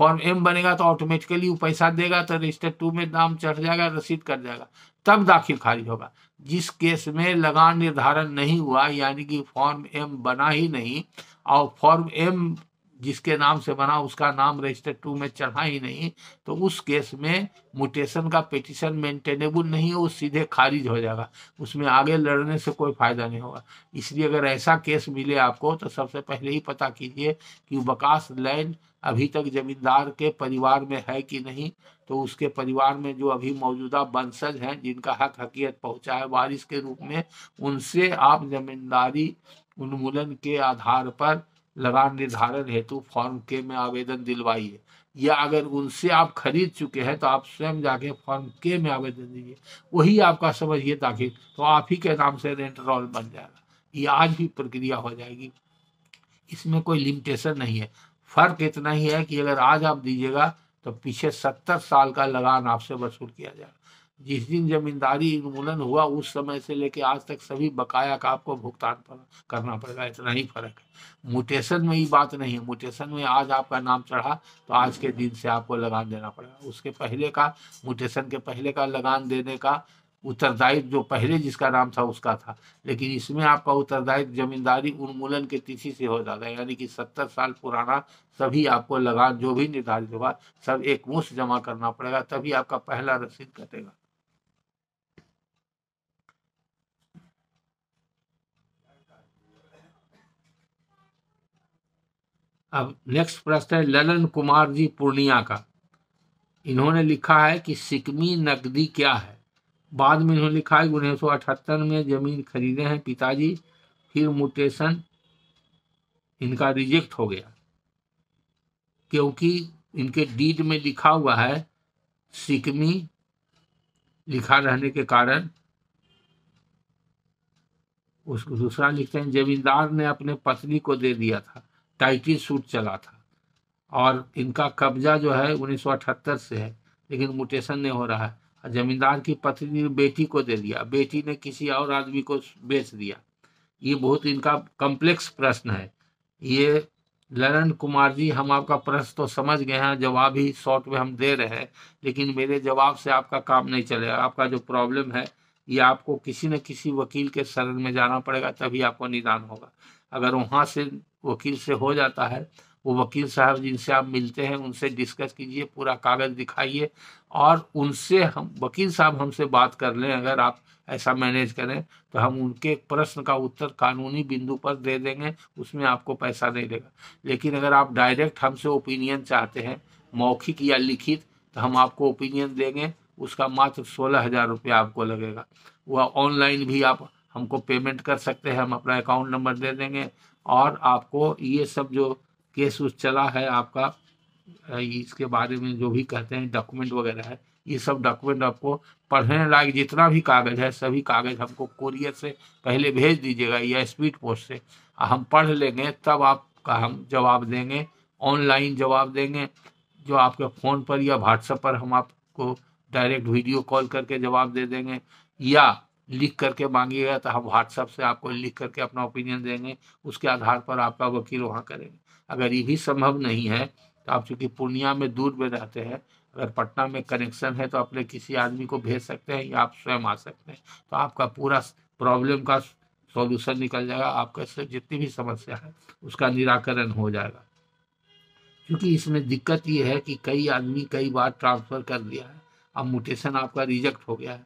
फॉर्म एम बनेगा तो ऑटोमेटिकली वो पैसा देगा तो रजिस्टर टू में दाम चढ़ जाएगा रसीद कट जाएगा तब दाखिल खारिज होगा जिस केस में लगान निर्धारण नहीं हुआ यानी कि फॉर्म एम बना ही नहीं और फॉर्म एम जिसके नाम से बना उसका नाम रजिस्टर टू में चढ़ा ही नहीं तो उस केस में मुटेशन का पिटिशन मेंटेनेबल नहीं है वो सीधे खारिज हो जाएगा उसमें आगे लड़ने से कोई फायदा नहीं होगा इसलिए अगर ऐसा केस मिले आपको तो सबसे पहले ही पता कीजिए कि बकास लैंड अभी तक जमींदार के परिवार में है कि नहीं तो उसके परिवार में जो अभी मौजूदा वंशज हैं जिनका हक हकीयत पहुंचा है वारिस के रूप में उनसे आप जमींदारी उन्मूलन के आधार पर लगान निर्धारण हेतु फॉर्म के में आवेदन दिलवाइए या अगर उनसे आप खरीद चुके हैं तो आप स्वयं जाके फॉर्म के में आवेदन दीजिए वही आपका समझिए दाखिल तो आप ही के नाम से रेंट रोल बन जाएगा ये आज भी प्रक्रिया हो जाएगी इसमें कोई लिमिटेशन नहीं है फर्क इतना ही है कि अगर आज आप दीजिएगा तो पीछे सत्तर साल का लगान आपसे वसूल किया जाएगा जिस दिन जमींदारी उन्मूलन हुआ उस समय से लेके आज तक सभी बकाया का आपको भुगतान करना पड़ेगा इतना ही फर्क है म्यूटेशन में ही बात नहीं है म्यूटेशन में आज आपका नाम चढ़ा तो आज के दिन से आपको लगान देना पड़ेगा उसके पहले का म्यूटेशन के पहले का लगान देने का उत्तरदायित्व जो पहले जिसका नाम था उसका था लेकिन इसमें आपका उत्तरदायित्व जमींदारी उन्मूलन के तिथि से हो जाता है यानी कि सत्तर साल पुराना सभी आपको लगान जो भी निर्धारित होगा सब एक मुश्त जमा करना पड़ेगा तभी आपका पहला रसीद कटेगा अब नेक्स्ट प्रश्न है ललन कुमार जी पूर्णिया का इन्होंने लिखा है कि सिकमी नकदी क्या है बाद में इन्होंने लिखा है उन्नीस में जमीन खरीदे हैं पिताजी फिर मुटेशन इनका रिजेक्ट हो गया क्योंकि इनके डीड में लिखा हुआ है सिकमी लिखा रहने के कारण उसको दूसरा लिखते हैं जमींदार ने अपने पत्नी को दे दिया था टाइटी सूट चला था और इनका कब्जा जो है उन्नीस से है लेकिन मुटेशन नहीं हो रहा है जमींदार की पत्नी ने बेटी को दे दिया बेटी ने किसी और आदमी को बेच दिया ये बहुत इनका कॉम्प्लेक्स प्रश्न है ये ललन कुमार जी हम आपका प्रश्न तो समझ गए हैं जवाब ही शॉर्ट में हम दे रहे हैं लेकिन मेरे जवाब से आपका काम नहीं चलेगा आपका जो प्रॉब्लम है ये आपको किसी न किसी वकील के शरण में जाना पड़ेगा तभी आपको निदान होगा अगर वहाँ से वकील से हो जाता है वो वकील साहब जिनसे आप मिलते हैं उनसे डिस्कस कीजिए पूरा कागज़ दिखाइए और उनसे हम वकील साहब हमसे बात कर लें अगर आप ऐसा मैनेज करें तो हम उनके प्रश्न का उत्तर कानूनी बिंदु पर दे देंगे उसमें आपको पैसा नहीं देगा लेकिन अगर आप डायरेक्ट हमसे ओपिनियन चाहते हैं मौखिक या लिखित तो हम आपको ओपिनियन देंगे उसका मात्र सोलह हज़ार रुपया आपको लगेगा वह ऑनलाइन भी आप हमको पेमेंट कर सकते हैं हम अपना अकाउंट नंबर दे देंगे और आपको ये सब जो केस उस चला है आपका इसके बारे में जो भी कहते हैं डॉक्यूमेंट वगैरह है ये सब डॉक्यूमेंट आपको पढ़ने लायक जितना भी कागज़ है सभी कागज़ हमको कोरियर से पहले भेज दीजिएगा या स्पीड पोस्ट से हम पढ़ लेंगे तब आपका हम जवाब देंगे ऑनलाइन जवाब देंगे जो आपके फ़ोन पर या व्हाट्सएप पर हम आपको डायरेक्ट वीडियो कॉल करके जवाब दे देंगे या लिख करके मांगिएगा तो हम व्हाट्सएप से आपको लिख करके अपना ओपिनियन देंगे उसके आधार पर आपका वकील वहाँ करेंगे अगर ये भी संभव नहीं है तो आप चूँकि पूर्णिया में दूर में रहते हैं अगर पटना में कनेक्शन है तो अपने किसी आदमी को भेज सकते हैं या आप स्वयं आ सकते हैं तो आपका पूरा प्रॉब्लम का सॉल्यूशन निकल जाएगा आपका इससे जितनी भी समस्या है उसका निराकरण हो जाएगा क्योंकि इसमें दिक्कत ये है कि कई आदमी कई बार ट्रांसफ़र कर दिया है अब म्यूटेशन आपका रिजेक्ट हो गया है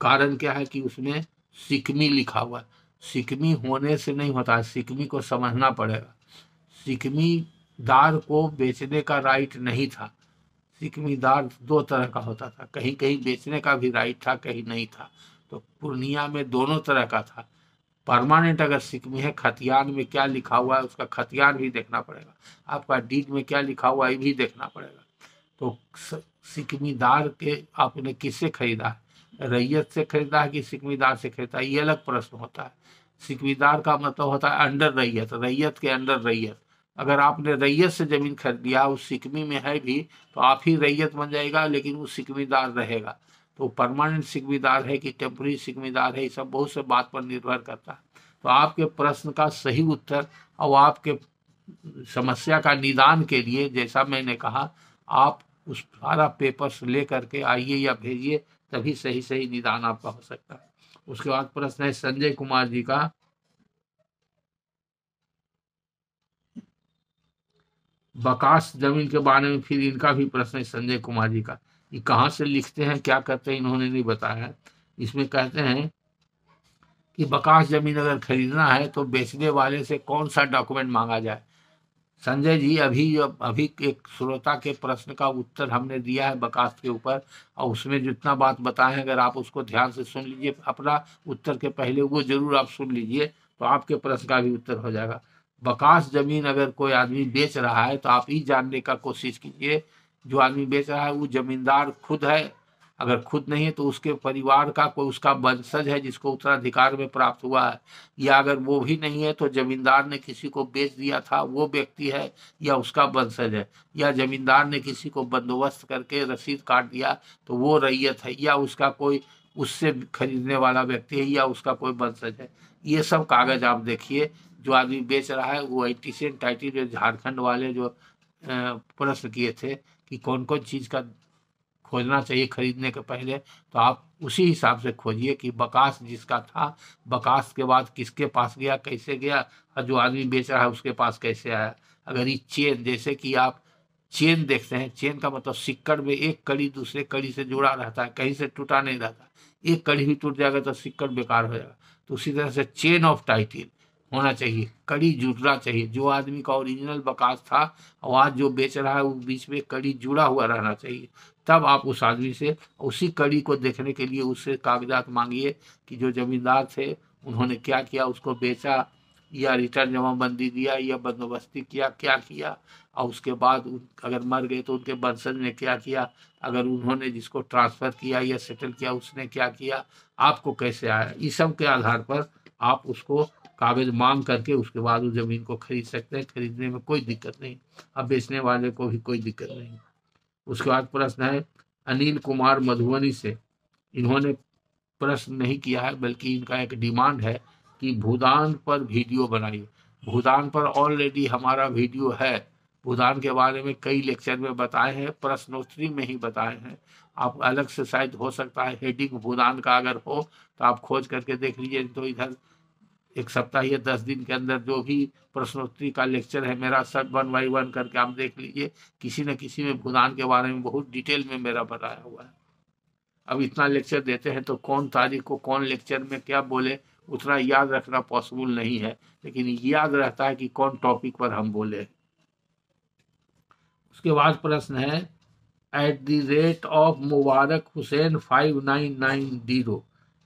कारण क्या है कि उसमें सिकमी लिखा हुआ है सिकमी होने से नहीं होता है सिकमी को समझना पड़ेगा सिकमी दार को बेचने का राइट नहीं था सिकमीदार दो तरह का होता था कहीं कहीं बेचने का भी राइट था कहीं नहीं था तो पूर्णिया में दोनों तरह का था परमानेंट अगर सिकमी है खतियान में क्या लिखा हुआ है उसका खतियान भी देखना पड़ेगा आपका डीड में क्या लिखा हुआ है ये भी देखना पड़ेगा तो सिकमीदार के आपने किससे खरीदा है रैयत से खरीदा है कि सिकमीदार से खरीदा है ये अलग प्रश्न होता है सिकमीदार का मतलब होता है अंडर रैयत रैयत के अंडर रैयत अगर आपने रैयत से ज़मीन खरीद लिया उस सिकमी में है भी तो आप ही रैयत बन जाएगा लेकिन वो सिकमीदार रहेगा तो परमानेंट सिकमीदार है कि टेम्प्री सिकमीदार है ये सब बहुत से बात पर निर्भर करता है तो आपके प्रश्न का सही उत्तर और आपके समस्या का निदान के लिए जैसा मैंने कहा आप उस सारा पेपर्स ले करके आइए या भेजिए तभी सही सही निदान आपका हो सकता है उसके बाद प्रश्न है संजय कुमार जी का बकास जमीन के बारे में फिर इनका भी प्रश्न है संजय कुमार जी का ये कहाँ से लिखते हैं क्या करते हैं इन्होंने नहीं बताया इसमें कहते हैं कि बकास जमीन अगर खरीदना है तो बेचने वाले से कौन सा डॉक्यूमेंट मांगा जाए संजय जी अभी अभी एक श्रोता के प्रश्न का उत्तर हमने दिया है बकास के ऊपर और उसमें जितना बात बताएं अगर आप उसको ध्यान से सुन लीजिए अपना उत्तर के पहले वो जरूर आप सुन लीजिए तो आपके प्रश्न का भी उत्तर हो जाएगा बकास जमीन अगर कोई आदमी बेच रहा है तो आप ही जानने का कोशिश कीजिए जो आदमी बेच रहा है वो जमींदार खुद है अगर खुद नहीं है तो उसके परिवार का कोई उसका वंशज है जिसको उत्तराधिकार में प्राप्त हुआ है या अगर वो भी नहीं है तो जमींदार ने किसी को बेच दिया था वो व्यक्ति है या उसका वंशज है या जमींदार ने किसी को बंदोबस्त करके रसीद काट दिया तो वो रैयत है या उसका कोई उससे खरीदने वाला व्यक्ति है या उसका कोई वंशज है ये सब कागज आप देखिए जो आदमी बेच रहा है वो एटीसियन टाइटिल जो झारखंड वाले जो प्रश्न किए थे कि कौन कौन चीज़ का खोजना चाहिए खरीदने के पहले तो आप उसी हिसाब से खोजिए कि बकास जिसका था बकास के बाद किसके पास गया कैसे गया और जो आदमी बेच रहा है उसके पास कैसे आया अगर ये चेन जैसे कि आप चेन देखते हैं चेन का मतलब सिक्कड़ में एक कड़ी दूसरे कड़ी से जुड़ा रहता है कहीं से टूटा नहीं रहता एक कड़ी भी टूट जाएगा तो सिक्कड़ बेकार हो जाएगा तो उसी तरह से चेन ऑफ टाइटिल होना चाहिए कड़ी जुड़ना चाहिए जो आदमी का ओरिजिनल बकास था और आज जो बेच रहा है वो बीच में कड़ी जुड़ा हुआ रहना चाहिए तब आप उस आदमी से उसी कड़ी को देखने के लिए उससे कागजात मांगिए कि जो जमींदार थे उन्होंने क्या किया उसको बेचा या रिटर्न जमाबंदी दिया या बंदोबस्ती किया क्या किया और उसके बाद उन अगर मर गए तो उनके बंसज ने क्या किया अगर उन्होंने जिसको ट्रांसफ़र किया या सेटल किया उसने क्या किया आपको कैसे आया इस सब के आधार पर आप उसको कागज मांग करके उसके बाद उस ज़मीन को खरीद सकते हैं खरीदने में कोई दिक्कत नहीं अब बेचने वाले को भी कोई दिक्कत नहीं उसके बाद प्रश्न है अनिल कुमार मधुबनी से इन्होंने प्रश्न नहीं किया है बल्कि इनका एक डिमांड है कि भूदान पर वीडियो बनाइए भूदान पर ऑलरेडी हमारा वीडियो है भूदान के बारे में कई लेक्चर में बताए हैं प्रश्नोत्तरी में ही बताए हैं आप अलग से शायद हो सकता है हेडिंग भूदान का अगर हो तो आप खोज करके देख लीजिए तो इधर एक सप्ताह या दस दिन के अंदर जो भी प्रश्नोत्तरी का लेक्चर है मेरा सब वन बाई वन करके आप देख लीजिए किसी न किसी में भूदान के बारे में बहुत डिटेल में मेरा बताया हुआ है अब इतना लेक्चर देते हैं तो कौन तारीख को कौन लेक्चर में क्या बोले उतना याद रखना पॉसिबल नहीं है लेकिन याद रहता है कि कौन टॉपिक पर हम बोले उसके बाद प्रश्न है at the rate of Mubarak Hussain five nine nine zero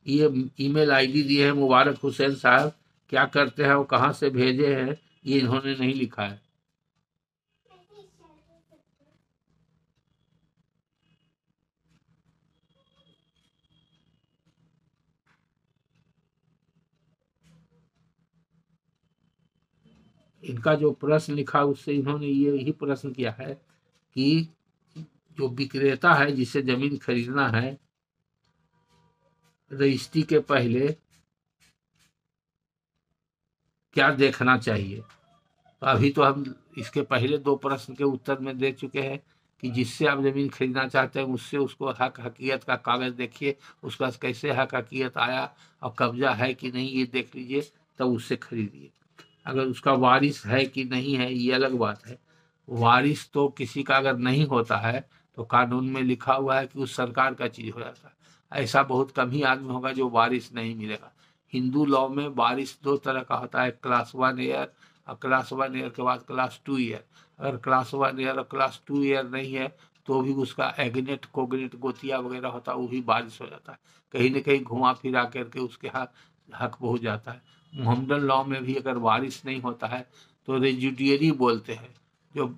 ये ईमेल आईडी दी है मुबारक हुसैन साहब क्या करते हैं और कहाँ से भेजे हैं ये इन्होंने नहीं लिखा है इनका जो प्रश्न लिखा उससे इन्होंने ये ही प्रश्न किया है कि जो विक्रेता है जिसे जमीन खरीदना है रजिस्ट्री के पहले क्या देखना चाहिए तो अभी तो हम इसके पहले दो प्रश्न के उत्तर में दे चुके हैं कि जिससे आप ज़मीन खरीदना चाहते हैं उससे उसको हक हकीयत का कागज़ देखिए उसका कैसे हक हकीयत आया और कब्जा है कि नहीं ये देख लीजिए तब उससे खरीदिए अगर उसका वारिस है कि नहीं है ये अलग बात है वारिस तो किसी का अगर नहीं होता है तो कानून में लिखा हुआ है कि उस सरकार का चीज़ हो जाता है ऐसा बहुत कम ही आदमी होगा जो वारिस नहीं मिलेगा हिंदू लॉ में बारिश दो तरह का होता है क्लास वन ईयर और क्लास वन ईयर के बाद क्लास टू ईयर अगर क्लास वन ईयर और क्लास टू ईयर नहीं है तो भी उसका एग्नेट कोगनेट गोतिया वगैरह होता है वो भी बारिश हो जाता है कहीं ना कहीं घुमा फिरा करके उसके हक हक पहुँच जाता है मोहम्मदन लॉ में भी अगर बारिश नहीं होता है तो रेजुडियरी बोलते हैं जो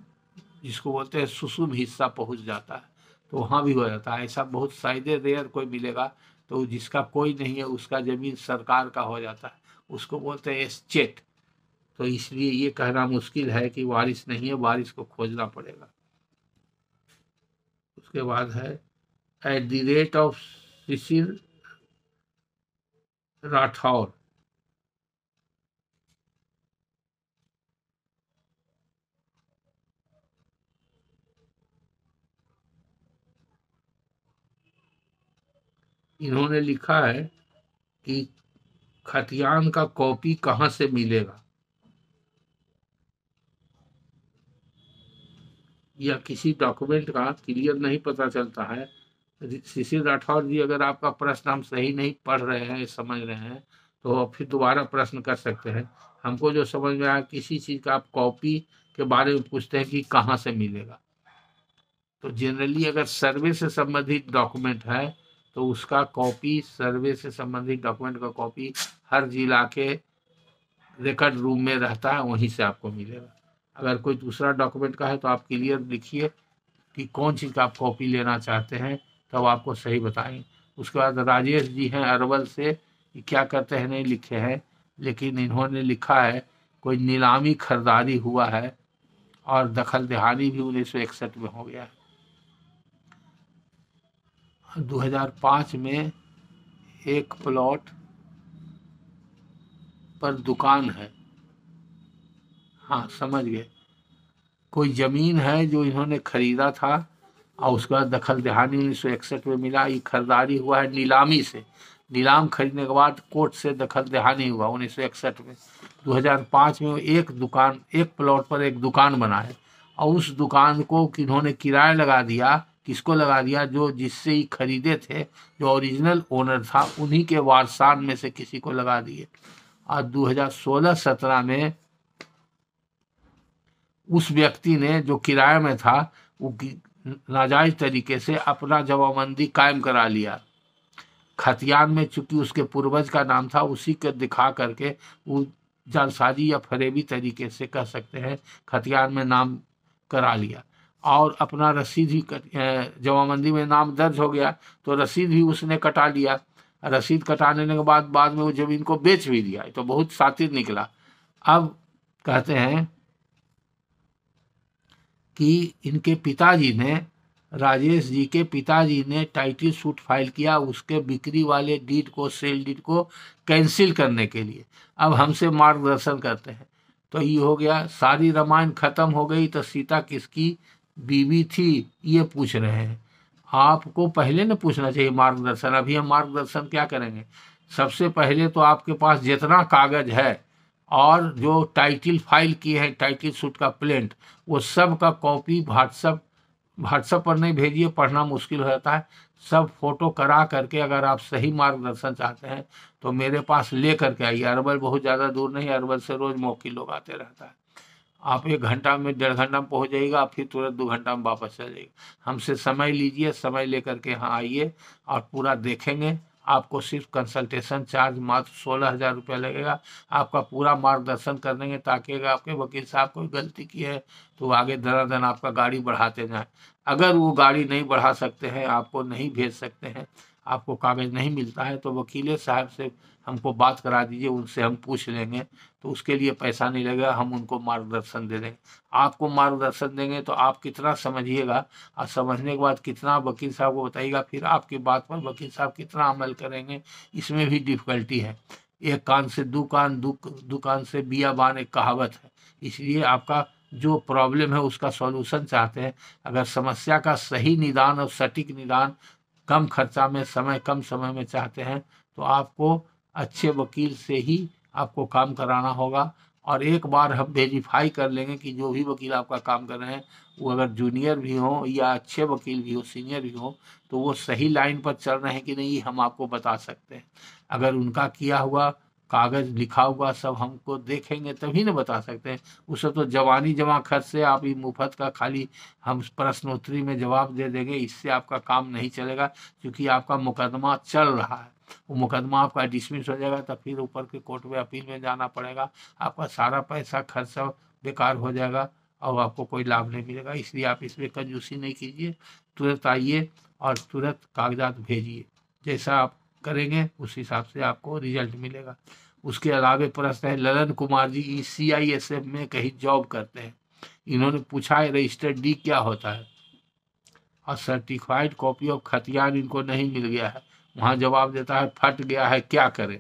जिसको बोलते हैं सुसुम हिस्सा पहुँच जाता है तो वहाँ भी हो जाता है ऐसा बहुत शायद रेयर कोई मिलेगा तो जिसका कोई नहीं है उसका जमीन सरकार का हो जाता है उसको बोलते हैं चेट तो इसलिए ये कहना मुश्किल है कि वारिस नहीं है वारिस को खोजना पड़ेगा उसके बाद है at the rate of Shishir Rathore इन्होंने लिखा है कि खतियान का कॉपी कहाँ से मिलेगा या किसी डॉक्यूमेंट का क्लियर नहीं पता चलता है शिशिर राठौर जी अगर आपका प्रश्न हम सही नहीं पढ़ रहे हैं समझ रहे हैं तो फिर दोबारा प्रश्न कर सकते हैं हमको जो समझ में आया किसी चीज़ का आप कॉपी के बारे में पूछते हैं कि कहाँ से मिलेगा तो जनरली अगर सर्वे से संबंधित डॉक्यूमेंट है तो उसका कॉपी सर्वे से संबंधित डॉक्यूमेंट का कॉपी हर जिला के रिकॉर्ड रूम में रहता है वहीं से आपको मिलेगा अगर कोई दूसरा डॉक्यूमेंट का है तो आप क्लियर लिखिए कि कौन चीज़ का आप कॉपी लेना चाहते हैं तब तो आपको सही बताएं उसके बाद राजेश जी हैं अरवल से क्या करते हैं नहीं लिखे हैं लेकिन इन्होंने लिखा है कोई नीलामी खरीदारी हुआ है और दखल दहानी भी उन्नीस सौ में हो गया है 2005 में एक प्लॉट पर दुकान है हाँ समझ गए कोई ज़मीन है जो इन्होंने खरीदा था और उसके बाद दखल दहानी उन्नीस सौ में मिला ये खरीदारी हुआ है नीलामी से नीलाम खरीदने के बाद कोर्ट से दखल दहानी हुआ उन्नीस सौ में 2005 में एक दुकान एक प्लॉट पर एक दुकान बनाए और उस दुकान को इन्होंने किराया लगा दिया किसको लगा दिया जो जिससे ही खरीदे थे जो ओरिजिनल ओनर था उन्हीं के वारसान में से किसी को लगा दिए और 2016-17 में उस व्यक्ति ने जो किराए में था वो नाजायज तरीके से अपना जवाबंदी कायम करा लिया खतियान में चूंकि उसके पूर्वज का नाम था उसी को दिखा करके वो जालसाजी या फरेबी तरीके से कह सकते हैं खतियान में नाम करा लिया और अपना रसीद ही जमाबंदी में नाम दर्ज हो गया तो रसीद ही उसने कटा लिया रसीद कटाने के बाद बाद में वो ज़मीन को बेच भी दिया तो बहुत सातिर निकला अब कहते हैं कि इनके पिताजी ने राजेश जी के पिताजी ने टाइटल सूट फाइल किया उसके बिक्री वाले डीट को सेल डीट को कैंसिल करने के लिए अब हमसे मार्गदर्शन करते हैं तो ये हो गया सारी रामायण खत्म हो गई तो सीता किसकी बीवी थी ये पूछ रहे हैं आपको पहले ना पूछना चाहिए मार्गदर्शन अभी हम मार्गदर्शन क्या करेंगे सबसे पहले तो आपके पास जितना कागज है और जो टाइटिल फाइल की है टाइटिल सूट का प्लेंट वो सब का कॉपी व्हाट्सअप व्हाट्सअप पर नहीं भेजिए पढ़ना मुश्किल हो जाता है सब फोटो करा करके अगर आप सही मार्गदर्शन चाहते हैं तो मेरे पास ले करके आइए अरबल बहुत ज़्यादा दूर नहीं अरबल से रोज़ मौके लोग आते रहता है आप एक घंटा में डेढ़ घंटा में पहुँच जाइएगा आप फिर तुरंत दो घंटा में वापस आ जाइएगा हमसे समय लीजिए समय लेकर के यहाँ आइए और पूरा देखेंगे आपको सिर्फ कंसल्टेशन चार्ज मात्र सोलह हज़ार रुपया लगेगा आपका पूरा मार्गदर्शन कर देंगे ताकि अगर आपके वकील साहब कोई गलती की है तो आगे दरादन आपका गाड़ी बढ़ाते जाएं अगर वो गाड़ी नहीं बढ़ा सकते हैं आपको नहीं भेज सकते हैं आपको कागज़ नहीं मिलता है तो वकील साहब से हमको बात करा दीजिए उनसे हम पूछ लेंगे तो उसके लिए पैसा नहीं लगेगा हम उनको मार्गदर्शन दे देंगे आपको मार्गदर्शन देंगे तो आप कितना समझिएगा और समझने के बाद कितना वकील साहब को बताइएगा फिर आपकी बात पर वकील साहब कितना अमल करेंगे इसमें भी डिफ़िकल्टी है एक कान से दो कान दो कान से बियाबान एक कहावत है इसलिए आपका जो प्रॉब्लम है उसका सॉल्यूशन चाहते हैं अगर समस्या का सही निदान और सटीक निदान कम खर्चा में समय कम समय में चाहते हैं तो आपको अच्छे वकील से ही आपको काम कराना होगा और एक बार हम वेरीफाई कर लेंगे कि जो भी वकील आपका काम कर रहे हैं वो अगर जूनियर भी हो या अच्छे वकील भी हो सीनियर भी हो तो वो सही लाइन पर चल रहे हैं कि नहीं हम आपको बता सकते हैं अगर उनका किया हुआ कागज़ लिखा हुआ सब हमको देखेंगे तभी ना बता सकते हैं उससे तो जवानी जमा खर्च से आप ही मुफ्त का खाली हम प्रश्नोत्तरी में जवाब दे देंगे इससे आपका काम नहीं चलेगा क्योंकि आपका मुकदमा चल रहा है वो मुकदमा आपका डिसमिस हो जाएगा तो फिर ऊपर के कोर्ट में अपील में जाना पड़ेगा आपका सारा पैसा खर्चा बेकार हो जाएगा और आपको कोई लाभ नहीं मिलेगा इसलिए आप इसमें कंजूसी नहीं कीजिए तुरंत आइए और तुरंत कागजात भेजिए जैसा आप करेंगे उस हिसाब से आपको रिजल्ट मिलेगा उसके अलावा प्रश्न है Lalan Kumar ji C I S F में कहीं जॉब करते हैं इन्होंने पूछा है रजिस्टर डी क्या होता है और सर्टिफाइड कॉपी ऑफ खतियान इनको नहीं मिल गया है वहाँ जवाब देता है फट गया है क्या करें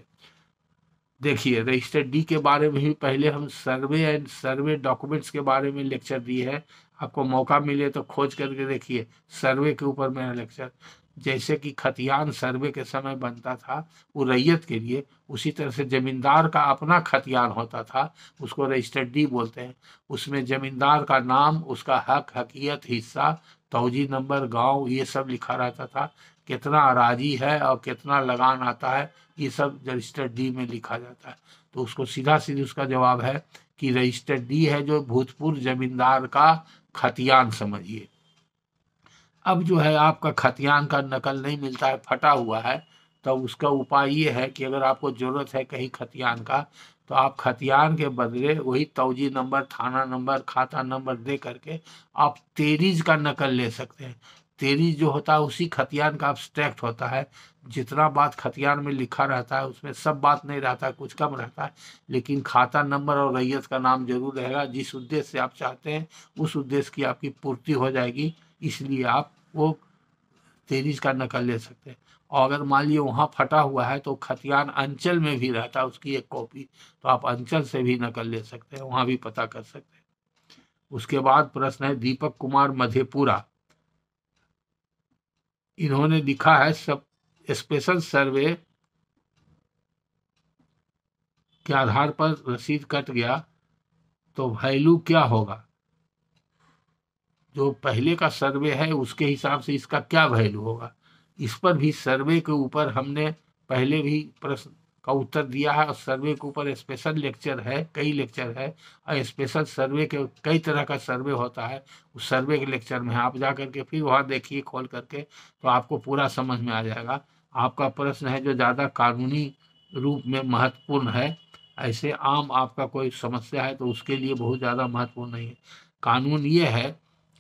देखिए रजिस्टर डी के बारे में भी पहले हम सर्वे एंड सर्वे डॉक्यूमेंट्स के बारे में लेक्चर दिए है आपको मौका मिले तो खोज करके देखिए सर्वे के ऊपर मेरा लेक्चर जैसे कि खतियान सर्वे के समय बनता था वो रैयत के लिए उसी तरह से जमींदार का अपना खतियान होता था उसको रजिस्टर डी बोलते हैं उसमें जमींदार का नाम उसका हक हकीयत हिस्सा तोजी नंबर गांव ये सब लिखा रहता था कितना राजी है और कितना लगान आता है ये सब रजिस्टर डी में लिखा जाता है तो उसको सीधा सीधे उसका जवाब है कि रजिस्टर डी है जो भूतपूर्व जमींदार का खतियान समझिए अब जो है आपका खतियान का नकल नहीं मिलता है फटा हुआ है तब तो उसका उपाय ये है कि अगर आपको ज़रूरत है कहीं खतियान का तो आप खतियान के बदले वही तोजी नंबर थाना नंबर खाता नंबर दे करके आप तेरीज का नकल ले सकते हैं तेरी जो होता है उसी खतियान का अब्स्ट्रैक्ट होता है जितना बात खतियान में लिखा रहता है उसमें सब बात नहीं रहता है कुछ कम रहता है लेकिन खाता नंबर और रैयत का नाम जरूर रहेगा जिस उद्देश्य से आप चाहते हैं उस उद्देश्य की आपकी पूर्ति हो जाएगी इसलिए आप वो तेरीज का नकल ले सकते हैं और अगर मान लीजिए वहाँ फटा हुआ है तो खतियान अंचल में भी रहता है उसकी एक कॉपी तो आप अंचल से भी नकल ले सकते हैं वहाँ भी पता कर सकते हैं उसके बाद प्रश्न है दीपक कुमार मधेपुरा इन्होंने लिखा है सब स्पेशल सर्वे के आधार पर रसीद कट गया तो वैल्यू क्या होगा जो पहले का सर्वे है उसके हिसाब से इसका क्या वैल्यू होगा इस पर भी सर्वे के ऊपर हमने पहले भी प्रश्न का उत्तर दिया है और सर्वे के ऊपर स्पेशल लेक्चर है कई लेक्चर है और स्पेशल सर्वे के कई तरह का सर्वे होता है उस सर्वे के लेक्चर में आप जा करके फिर वहाँ देखिए खोल करके तो आपको पूरा समझ में आ जाएगा आपका प्रश्न है जो ज़्यादा कानूनी रूप में महत्वपूर्ण है ऐसे आम आपका कोई समस्या है तो उसके लिए बहुत ज़्यादा महत्वपूर्ण नहीं है कानून ये है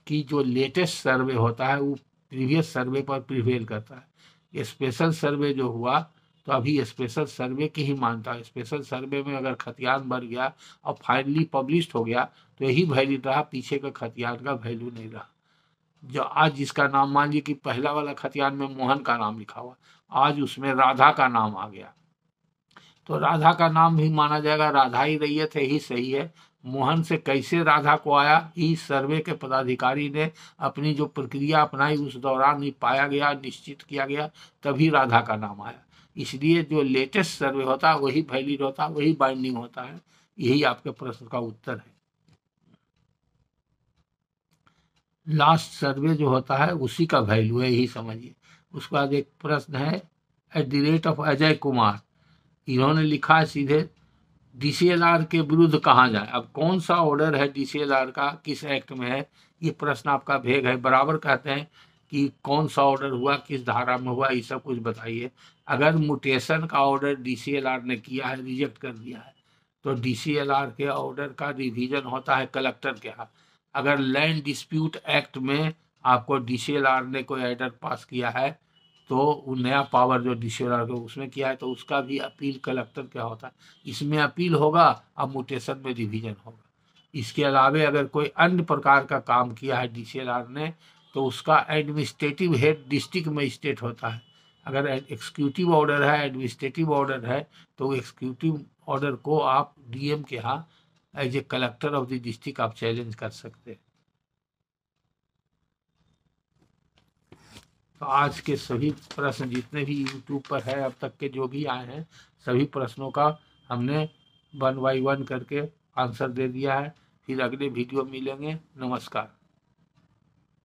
कि जो लेटेस्ट सर्वे होता है वो प्रीवियस सर्वे पर प्रिवेल करता है स्पेशल सर्वे जो हुआ तो अभी स्पेशल सर्वे की ही मानता है स्पेशल सर्वे में अगर खतियान बढ़ गया और फाइनली पब्लिश हो गया तो यही वैलिड रहा पीछे का खतियान का वैल्यू नहीं रहा जो आज जिसका नाम मान लीजिए कि पहला वाला खतियान में मोहन का नाम लिखा हुआ आज उसमें राधा का नाम आ गया तो राधा का नाम भी माना जाएगा राधा ही रैयत है तो ही सही है मोहन से कैसे राधा को आया इस सर्वे के पदाधिकारी ने अपनी जो प्रक्रिया अपनाई उस दौरान ही पाया गया निश्चित किया गया तभी राधा का नाम आया इसलिए जो लेटेस्ट सर्वे होता है वही वैलिड होता है वही बाइंडिंग होता है यही आपके प्रश्न का उत्तर है लास्ट सर्वे जो होता है उसी का वैल्यू है यही समझिए उसके बाद एक प्रश्न है at the rate of Ajay Kumar इन्होंने लिखा है सीधे डीसीएलआर के विरुद्ध कहाँ जाए अब कौन सा ऑर्डर है डीसीएलआर का किस एक्ट में है ये प्रश्न आपका भेग है बराबर कहते हैं कि कौन सा ऑर्डर हुआ किस धारा में हुआ ये सब कुछ बताइए अगर म्यूटेशन का ऑर्डर डीसीएलआर ने किया है रिजेक्ट कर दिया है तो डीसीएलआर के ऑर्डर का रिवीजन होता है कलेक्टर के यहाँ अगर लैंड डिस्प्यूट एक्ट में आपको डीसीएलआर ने कोई ऑर्डर पास किया है तो वो नया पावर जो डीसीएलआर को उसमें किया है तो उसका भी अपील कलेक्टर क्या होता है इसमें अपील होगा अब म्यूटेशन में रिविजन होगा इसके अलावे अगर कोई अन्य प्रकार का काम किया है डी ने तो उसका एडमिनिस्ट्रेटिव हेड डिस्ट्रिक्ट मजिस्ट्रेट होता है अगर एक्सक्यूटिव ऑर्डर है एडमिनिस्ट्रेटिव ऑर्डर है तो एक्सक्यूटिव ऑर्डर को आप डीएम के यहाँ as a collector of the district आप चैलेंज कर सकते हैं तो आज के सभी प्रश्न जितने भी यूट्यूब पर है अब तक के जो भी आए हैं सभी प्रश्नों का हमने वन बाई वन करके आंसर दे दिया है फिर अगले वीडियो मिलेंगे नमस्कार